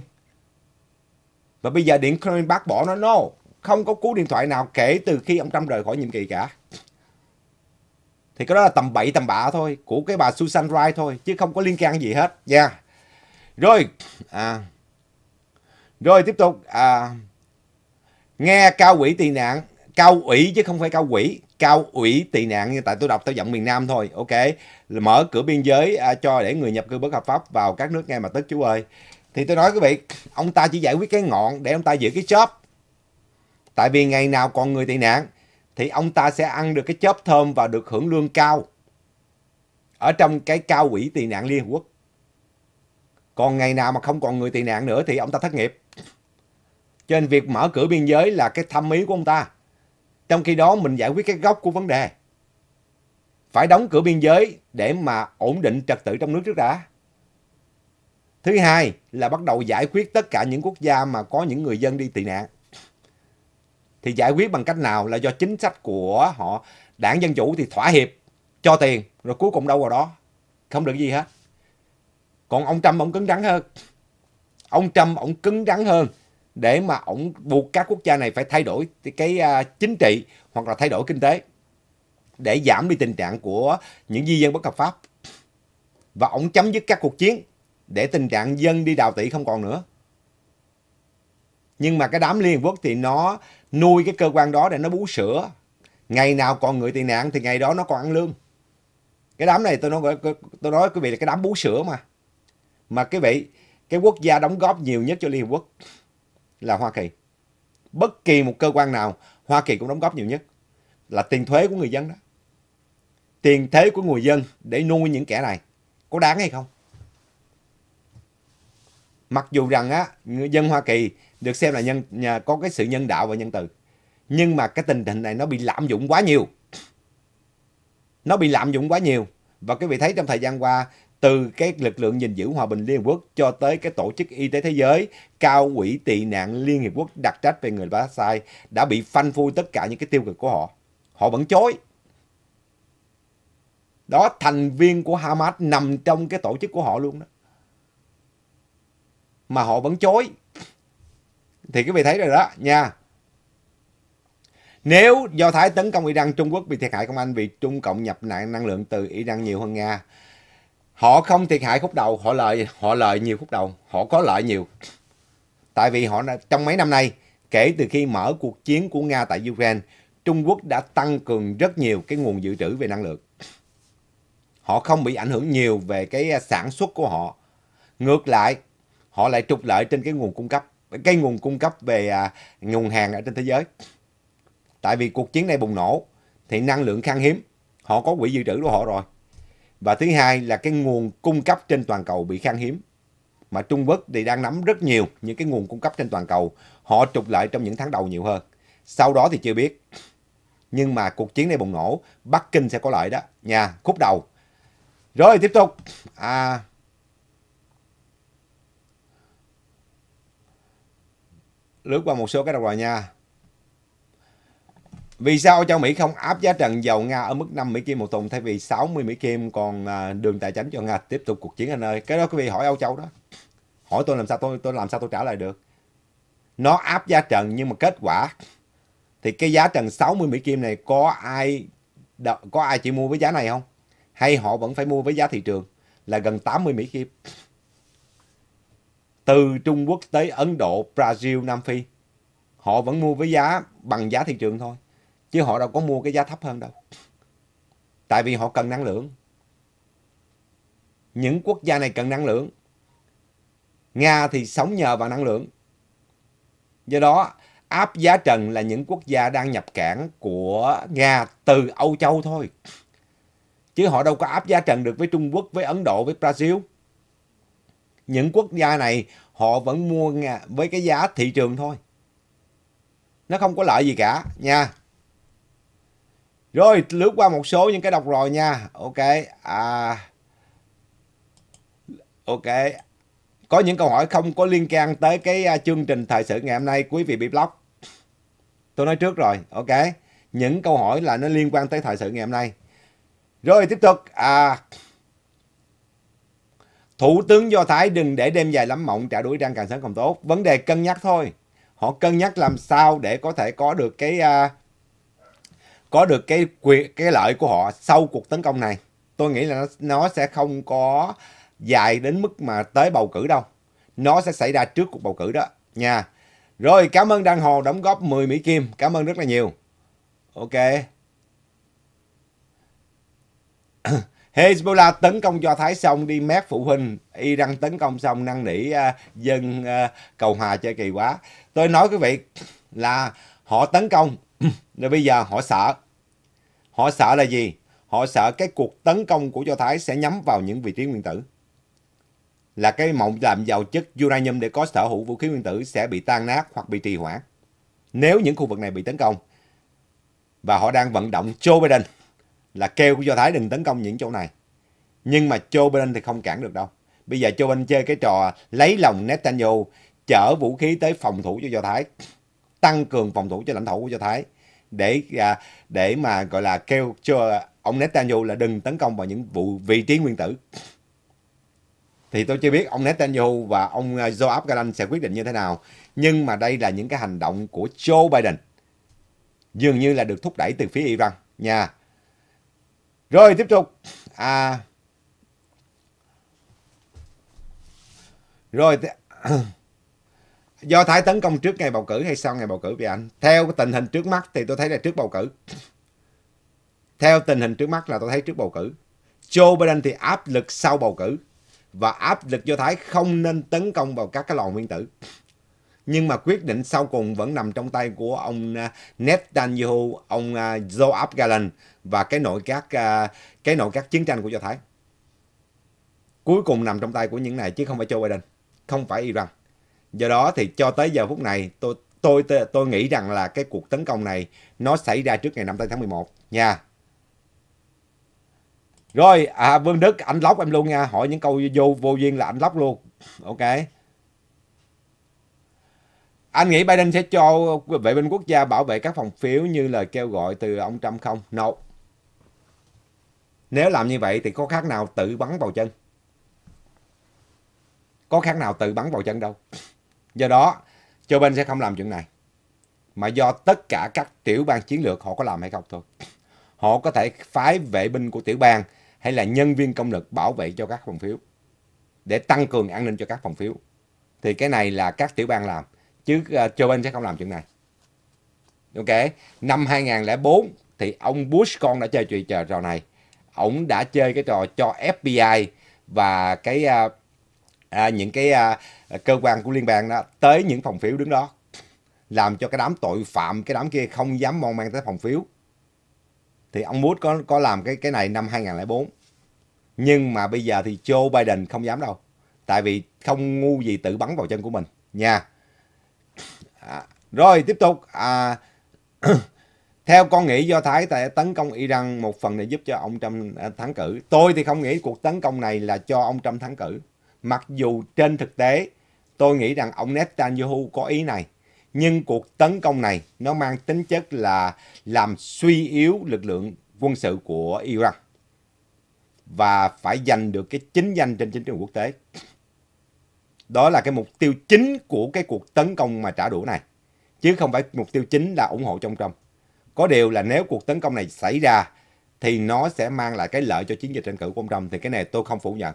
A: Và bây giờ Điện Kremlin bác bỏ nó. No, không có cú điện thoại nào kể từ khi ông Trump rời khỏi nhiệm kỳ cả. Thì cái đó là tầm bậy tầm bạ thôi. Của cái bà Susan Rice thôi. Chứ không có liên can gì hết. Nha. Yeah. Rồi. À. Rồi tiếp tục à, nghe cao quỷ tị nạn, cao ủy chứ không phải cao quỷ, cao ủy tị nạn như tại tôi đọc theo giọng miền Nam thôi, ok. Mở cửa biên giới à, cho để người nhập cư bất hợp pháp vào các nước nghe mà tức chú ơi. Thì tôi nói quý vị, ông ta chỉ giải quyết cái ngọn để ông ta giữ cái chóp. Tại vì ngày nào còn người tị nạn thì ông ta sẽ ăn được cái chóp thơm và được hưởng lương cao ở trong cái cao ủy tị nạn Liên Hợp Quốc. Còn ngày nào mà không còn người tị nạn nữa thì ông ta thất nghiệp. Cho nên việc mở cửa biên giới là cái thâm ý của ông ta. Trong khi đó mình giải quyết cái gốc của vấn đề. Phải đóng cửa biên giới để mà ổn định trật tự trong nước trước đã. Thứ hai là bắt đầu giải quyết tất cả những quốc gia mà có những người dân đi tị nạn. Thì giải quyết bằng cách nào là do chính sách của họ, đảng Dân Chủ thì thỏa hiệp, cho tiền, rồi cuối cùng đâu vào đó. Không được gì hết. Còn ông Trump ông cứng rắn hơn. Ông Trump ông cứng rắn hơn để mà ổng buộc các quốc gia này phải thay đổi cái à, chính trị hoặc là thay đổi kinh tế để giảm đi tình trạng của những di dân bất hợp pháp và ổng chấm dứt các cuộc chiến để tình trạng dân đi đào tị không còn nữa nhưng mà cái đám Liên Quốc thì nó nuôi cái cơ quan đó để nó bú sữa ngày nào còn người tị nạn thì ngày đó nó còn ăn lương cái đám này tôi nói tôi nói quý vị là cái đám bú sữa mà mà cái vị cái quốc gia đóng góp nhiều nhất cho Liên Quốc là Hoa Kỳ. Bất kỳ một cơ quan nào, Hoa Kỳ cũng đóng góp nhiều nhất là tiền thuế của người dân đó. Tiền thuế của người dân để nuôi những kẻ này. Có đáng hay không? Mặc dù rằng á, người dân Hoa Kỳ được xem là nhân nhà, có cái sự nhân đạo và nhân từ. Nhưng mà cái tình hình này nó bị lạm dụng quá nhiều. Nó bị lạm dụng quá nhiều. Và quý vị thấy trong thời gian qua từ cái lực lượng gìn giữ hòa bình Liên Hợp Quốc cho tới cái Tổ chức Y tế Thế giới, cao quỹ tị nạn Liên Hiệp Quốc đặc trách về người Palestine đã bị phanh phui tất cả những cái tiêu cực của họ. Họ vẫn chối. Đó, thành viên của Hamas nằm trong cái tổ chức của họ luôn đó. Mà họ vẫn chối. Thì quý vị thấy rồi đó nha. Nếu Do Thái tấn công Iran, Trung Quốc bị thiệt hại công anh vì Trung Cộng nhập nạn năng lượng từ Iran nhiều hơn Nga họ không thiệt hại khúc đầu họ lợi họ lợi nhiều khúc đầu họ có lợi nhiều tại vì họ trong mấy năm nay kể từ khi mở cuộc chiến của nga tại ukraine trung quốc đã tăng cường rất nhiều cái nguồn dự trữ về năng lượng họ không bị ảnh hưởng nhiều về cái à, sản xuất của họ ngược lại họ lại trục lợi trên cái nguồn cung cấp cái nguồn cung cấp về à, nguồn hàng ở trên thế giới tại vì cuộc chiến này bùng nổ thì năng lượng khan hiếm họ có quỹ dự trữ của họ rồi và thứ hai là cái nguồn cung cấp trên toàn cầu bị khan hiếm. Mà Trung Quốc thì đang nắm rất nhiều những cái nguồn cung cấp trên toàn cầu. Họ trục lợi trong những tháng đầu nhiều hơn. Sau đó thì chưa biết. Nhưng mà cuộc chiến này bùng nổ, Bắc Kinh sẽ có lợi đó. Nha, khúc đầu. Rồi tiếp tục. À, lướt qua một số cái đầu rồi nha. Vì sao châu Mỹ không áp giá trần dầu Nga ở mức 5 Mỹ Kim một thùng thay vì 60 Mỹ Kim còn à, đường tài chính cho Nga tiếp tục cuộc chiến anh ơi. Cái đó quý vị hỏi Âu Châu đó. Hỏi tôi làm sao tôi tôi làm sao tôi trả lời được. Nó áp giá trần nhưng mà kết quả thì cái giá trần 60 Mỹ Kim này có ai có ai chỉ mua với giá này không? Hay họ vẫn phải mua với giá thị trường là gần 80 Mỹ Kim. Từ Trung Quốc tới Ấn Độ, Brazil, Nam Phi, họ vẫn mua với giá bằng giá thị trường thôi. Chứ họ đâu có mua cái giá thấp hơn đâu. Tại vì họ cần năng lượng. Những quốc gia này cần năng lượng. Nga thì sống nhờ vào năng lượng. Do đó, áp giá trần là những quốc gia đang nhập cảng của Nga từ Âu Châu thôi. Chứ họ đâu có áp giá trần được với Trung Quốc, với Ấn Độ, với Brazil. Những quốc gia này họ vẫn mua với cái giá thị trường thôi. Nó không có lợi gì cả nha. Rồi lướt qua một số những cái đọc rồi nha. Ok. À Ok. Có những câu hỏi không có liên can tới cái à, chương trình thời sự ngày hôm nay quý vị bị block. Tôi nói trước rồi, ok. Những câu hỏi là nó liên quan tới thời sự ngày hôm nay. Rồi tiếp tục à Thủ tướng Do Thái đừng để đêm dài lắm mộng trả đuổi Iran càng sớm càng tốt. Vấn đề cân nhắc thôi. Họ cân nhắc làm sao để có thể có được cái uh, có được cái quyền cái lợi của họ sau cuộc tấn công này tôi nghĩ là nó, nó sẽ không có dài đến mức mà tới bầu cử đâu nó sẽ xảy ra trước cuộc bầu cử đó nha rồi cảm ơn Đăng Hồ đóng góp 10 Mỹ Kim cảm ơn rất là nhiều ok Hezbollah tấn công cho Thái xong đi mép phụ huynh, Iran tấn công xong năn nỉ uh, dân uh, cầu hòa chơi kỳ quá. Tôi nói quý vị là họ tấn công rồi bây giờ họ sợ. Họ sợ là gì? Họ sợ cái cuộc tấn công của Do Thái sẽ nhắm vào những vị trí nguyên tử. Là cái mộng làm giàu chất uranium để có sở hữu vũ khí nguyên tử sẽ bị tan nát hoặc bị trì hoãn. Nếu những khu vực này bị tấn công. Và họ đang vận động Joe Biden là kêu của Do Thái đừng tấn công những chỗ này. Nhưng mà Joe Biden thì không cản được đâu. Bây giờ Joe Biden chơi cái trò lấy lòng Netanyahu chở vũ khí tới phòng thủ cho Do Thái, tăng cường phòng thủ cho lãnh thổ của Do Thái để à, để mà gọi là kêu cho ông Netanyahu là đừng tấn công vào những vụ vị trí nguyên tử thì tôi chưa biết ông Netanyahu và ông à, Joe Gallant sẽ quyết định như thế nào nhưng mà đây là những cái hành động của Joe Biden dường như là được thúc đẩy từ phía Iran nha rồi tiếp tục à rồi do thái tấn công trước ngày bầu cử hay sau ngày bầu cử vậy anh theo tình hình trước mắt thì tôi thấy là trước bầu cử theo tình hình trước mắt là tôi thấy trước bầu cử Joe Biden thì áp lực sau bầu cử và áp lực do thái không nên tấn công vào các cái lò nguyên tử nhưng mà quyết định sau cùng vẫn nằm trong tay của ông à, Netanyahu, ông à, joe Galan và cái nội các à, cái nội các chiến tranh của Do Thái. Cuối cùng nằm trong tay của những này chứ không phải Joe Biden, không phải Iran. Do đó thì cho tới giờ phút này tôi tôi tôi nghĩ rằng là cái cuộc tấn công này nó xảy ra trước ngày 5 tháng 11 nha. Rồi, à, Vương Đức, anh lóc em luôn nha. Hỏi những câu vô, vô duyên là anh lóc luôn. Ok. Anh nghĩ Biden sẽ cho vệ binh quốc gia bảo vệ các phòng phiếu như lời kêu gọi từ ông Trump không? No. Nếu làm như vậy thì có khác nào tự bắn vào chân? Có khác nào tự bắn vào chân đâu. Do đó, Joe Biden sẽ không làm chuyện này. Mà do tất cả các tiểu bang chiến lược họ có làm hay không thôi. Họ có thể phái vệ binh của tiểu bang hay là nhân viên công lực bảo vệ cho các phòng phiếu. Để tăng cường an ninh cho các phòng phiếu. Thì cái này là các tiểu bang làm. Chứ Joe ờ, Biden sẽ không làm chuyện này. Ok, năm 2004 thì ông Bush con đã chơi chuyện trò này. Ông đã chơi cái trò cho FBI và cái ờ, à, những cái à, cơ quan của liên bang đó tới những phòng phiếu đứng đó làm cho cái đám tội phạm cái đám kia không dám mong mang tới phòng phiếu thì ông Bush có có làm cái cái này năm 2004 nhưng mà bây giờ thì Joe Biden không dám đâu tại vì không ngu gì tự bắn vào chân của mình nha à, rồi tiếp tục à, theo con nghĩ do thái tại tấn công iran một phần để giúp cho ông trump à, thắng cử tôi thì không nghĩ cuộc tấn công này là cho ông trump thắng cử mặc dù trên thực tế Tôi nghĩ rằng ông Netanyahu có ý này. Nhưng cuộc tấn công này nó mang tính chất là làm suy yếu lực lượng quân sự của Iran và phải giành được cái chính danh trên chính trường quốc tế. Đó là cái mục tiêu chính của cái cuộc tấn công mà trả đũa này. Chứ không phải mục tiêu chính là ủng hộ trong trong. Có điều là nếu cuộc tấn công này xảy ra thì nó sẽ mang lại cái lợi cho chiến dịch tranh cử của ông Trump thì cái này tôi không phủ nhận.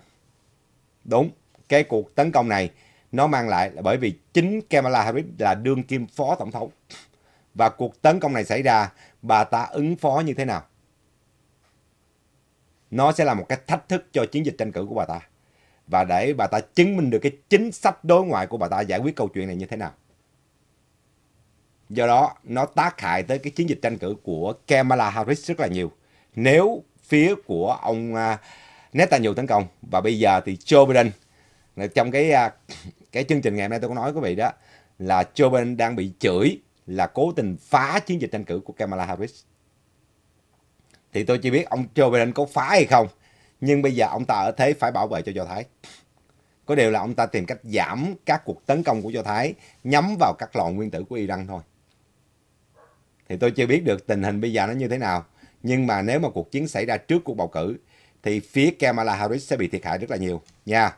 A: Đúng, cái cuộc tấn công này nó mang lại là bởi vì chính Kamala Harris là đương kim phó tổng thống. Và cuộc tấn công này xảy ra, bà ta ứng phó như thế nào? Nó sẽ là một cái thách thức cho chiến dịch tranh cử của bà ta. Và để bà ta chứng minh được cái chính sách đối ngoại của bà ta giải quyết câu chuyện này như thế nào. Do đó, nó tác hại tới cái chiến dịch tranh cử của Kamala Harris rất là nhiều. Nếu phía của ông à, Netanyahu tấn công và bây giờ thì Joe Biden trong cái à, cái chương trình ngày hôm nay tôi có nói quý vị đó là Joe Biden đang bị chửi là cố tình phá chiến dịch tranh cử của Kamala Harris. Thì tôi chỉ biết ông Joe Biden có phá hay không. Nhưng bây giờ ông ta ở thế phải bảo vệ cho Do Thái. Có điều là ông ta tìm cách giảm các cuộc tấn công của Do Thái nhắm vào các lò nguyên tử của Iran thôi. Thì tôi chưa biết được tình hình bây giờ nó như thế nào. Nhưng mà nếu mà cuộc chiến xảy ra trước cuộc bầu cử thì phía Kamala Harris sẽ bị thiệt hại rất là nhiều nha.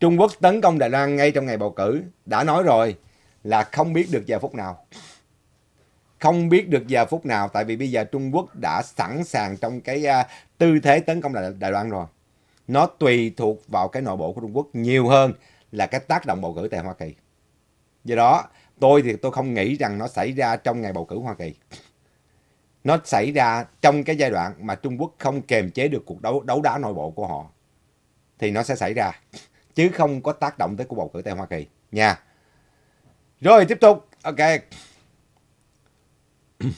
A: Trung Quốc tấn công Đài Loan ngay trong ngày bầu cử đã nói rồi là không biết được giờ phút nào. Không biết được giờ phút nào tại vì bây giờ Trung Quốc đã sẵn sàng trong cái uh, tư thế tấn công Đài, Đài Loan rồi. Nó tùy thuộc vào cái nội bộ của Trung Quốc nhiều hơn là cái tác động bầu cử tại Hoa Kỳ. Do đó, tôi thì tôi không nghĩ rằng nó xảy ra trong ngày bầu cử Hoa Kỳ. Nó xảy ra trong cái giai đoạn mà Trung Quốc không kềm chế được cuộc đấu đấu đá nội bộ của họ thì nó sẽ xảy ra chứ không có tác động tới cuộc bầu cử tại Hoa Kỳ nha. Rồi tiếp tục. Ok.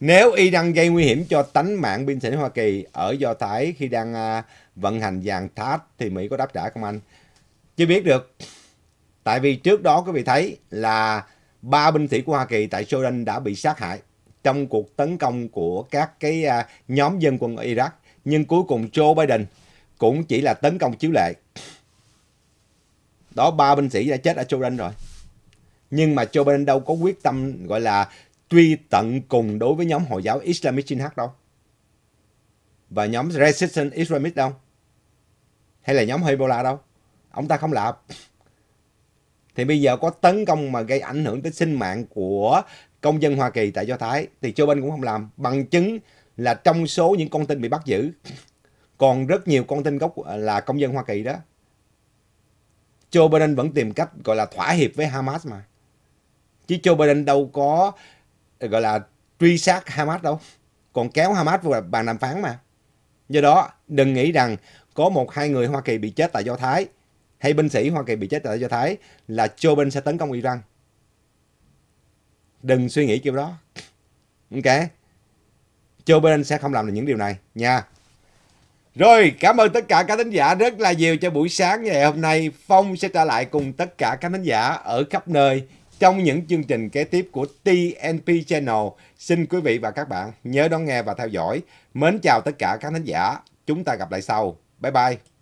A: Nếu Iran gây nguy hiểm cho tánh mạng binh sĩ Hoa Kỳ ở Do Thái khi đang uh, vận hành dàn tháp, thì Mỹ có đáp trả không anh? Chưa biết được. Tại vì trước đó quý vị thấy là ba binh sĩ của Hoa Kỳ tại Jordan đã bị sát hại trong cuộc tấn công của các cái uh, nhóm dân quân ở Iraq. Nhưng cuối cùng Joe Biden cũng chỉ là tấn công chiếu lệ. Đó, ba binh sĩ đã chết ở Chorin rồi. Nhưng mà Chorin đâu có quyết tâm gọi là truy tận cùng đối với nhóm Hồi giáo Islamic Jihad đâu. Và nhóm Resistance Islamic đâu. Hay là nhóm Hezbollah đâu. Ông ta không làm. Thì bây giờ có tấn công mà gây ảnh hưởng tới sinh mạng của công dân Hoa Kỳ tại Do Thái thì Joe Biden cũng không làm. Bằng chứng là trong số những con tin bị bắt giữ còn rất nhiều con tin gốc à, là công dân Hoa Kỳ đó. Joe Biden vẫn tìm cách gọi là thỏa hiệp với Hamas mà. Chứ Joe Biden đâu có gọi là truy sát Hamas đâu. Còn kéo Hamas vào bàn đàm phán mà. Do đó, đừng nghĩ rằng có một hai người Hoa Kỳ bị chết tại Do Thái hay binh sĩ Hoa Kỳ bị chết tại Do Thái là Joe Biden sẽ tấn công Iran. Đừng suy nghĩ kiểu đó. Ok. Joe Biden sẽ không làm được những điều này nha. Rồi, cảm ơn tất cả các thính giả rất là nhiều cho buổi sáng ngày hôm nay. Phong sẽ trở lại cùng tất cả các thính giả ở khắp nơi trong những chương trình kế tiếp của TNP Channel. Xin quý vị và các bạn nhớ đón nghe và theo dõi. Mến chào tất cả các thính giả. Chúng ta gặp lại sau. Bye bye.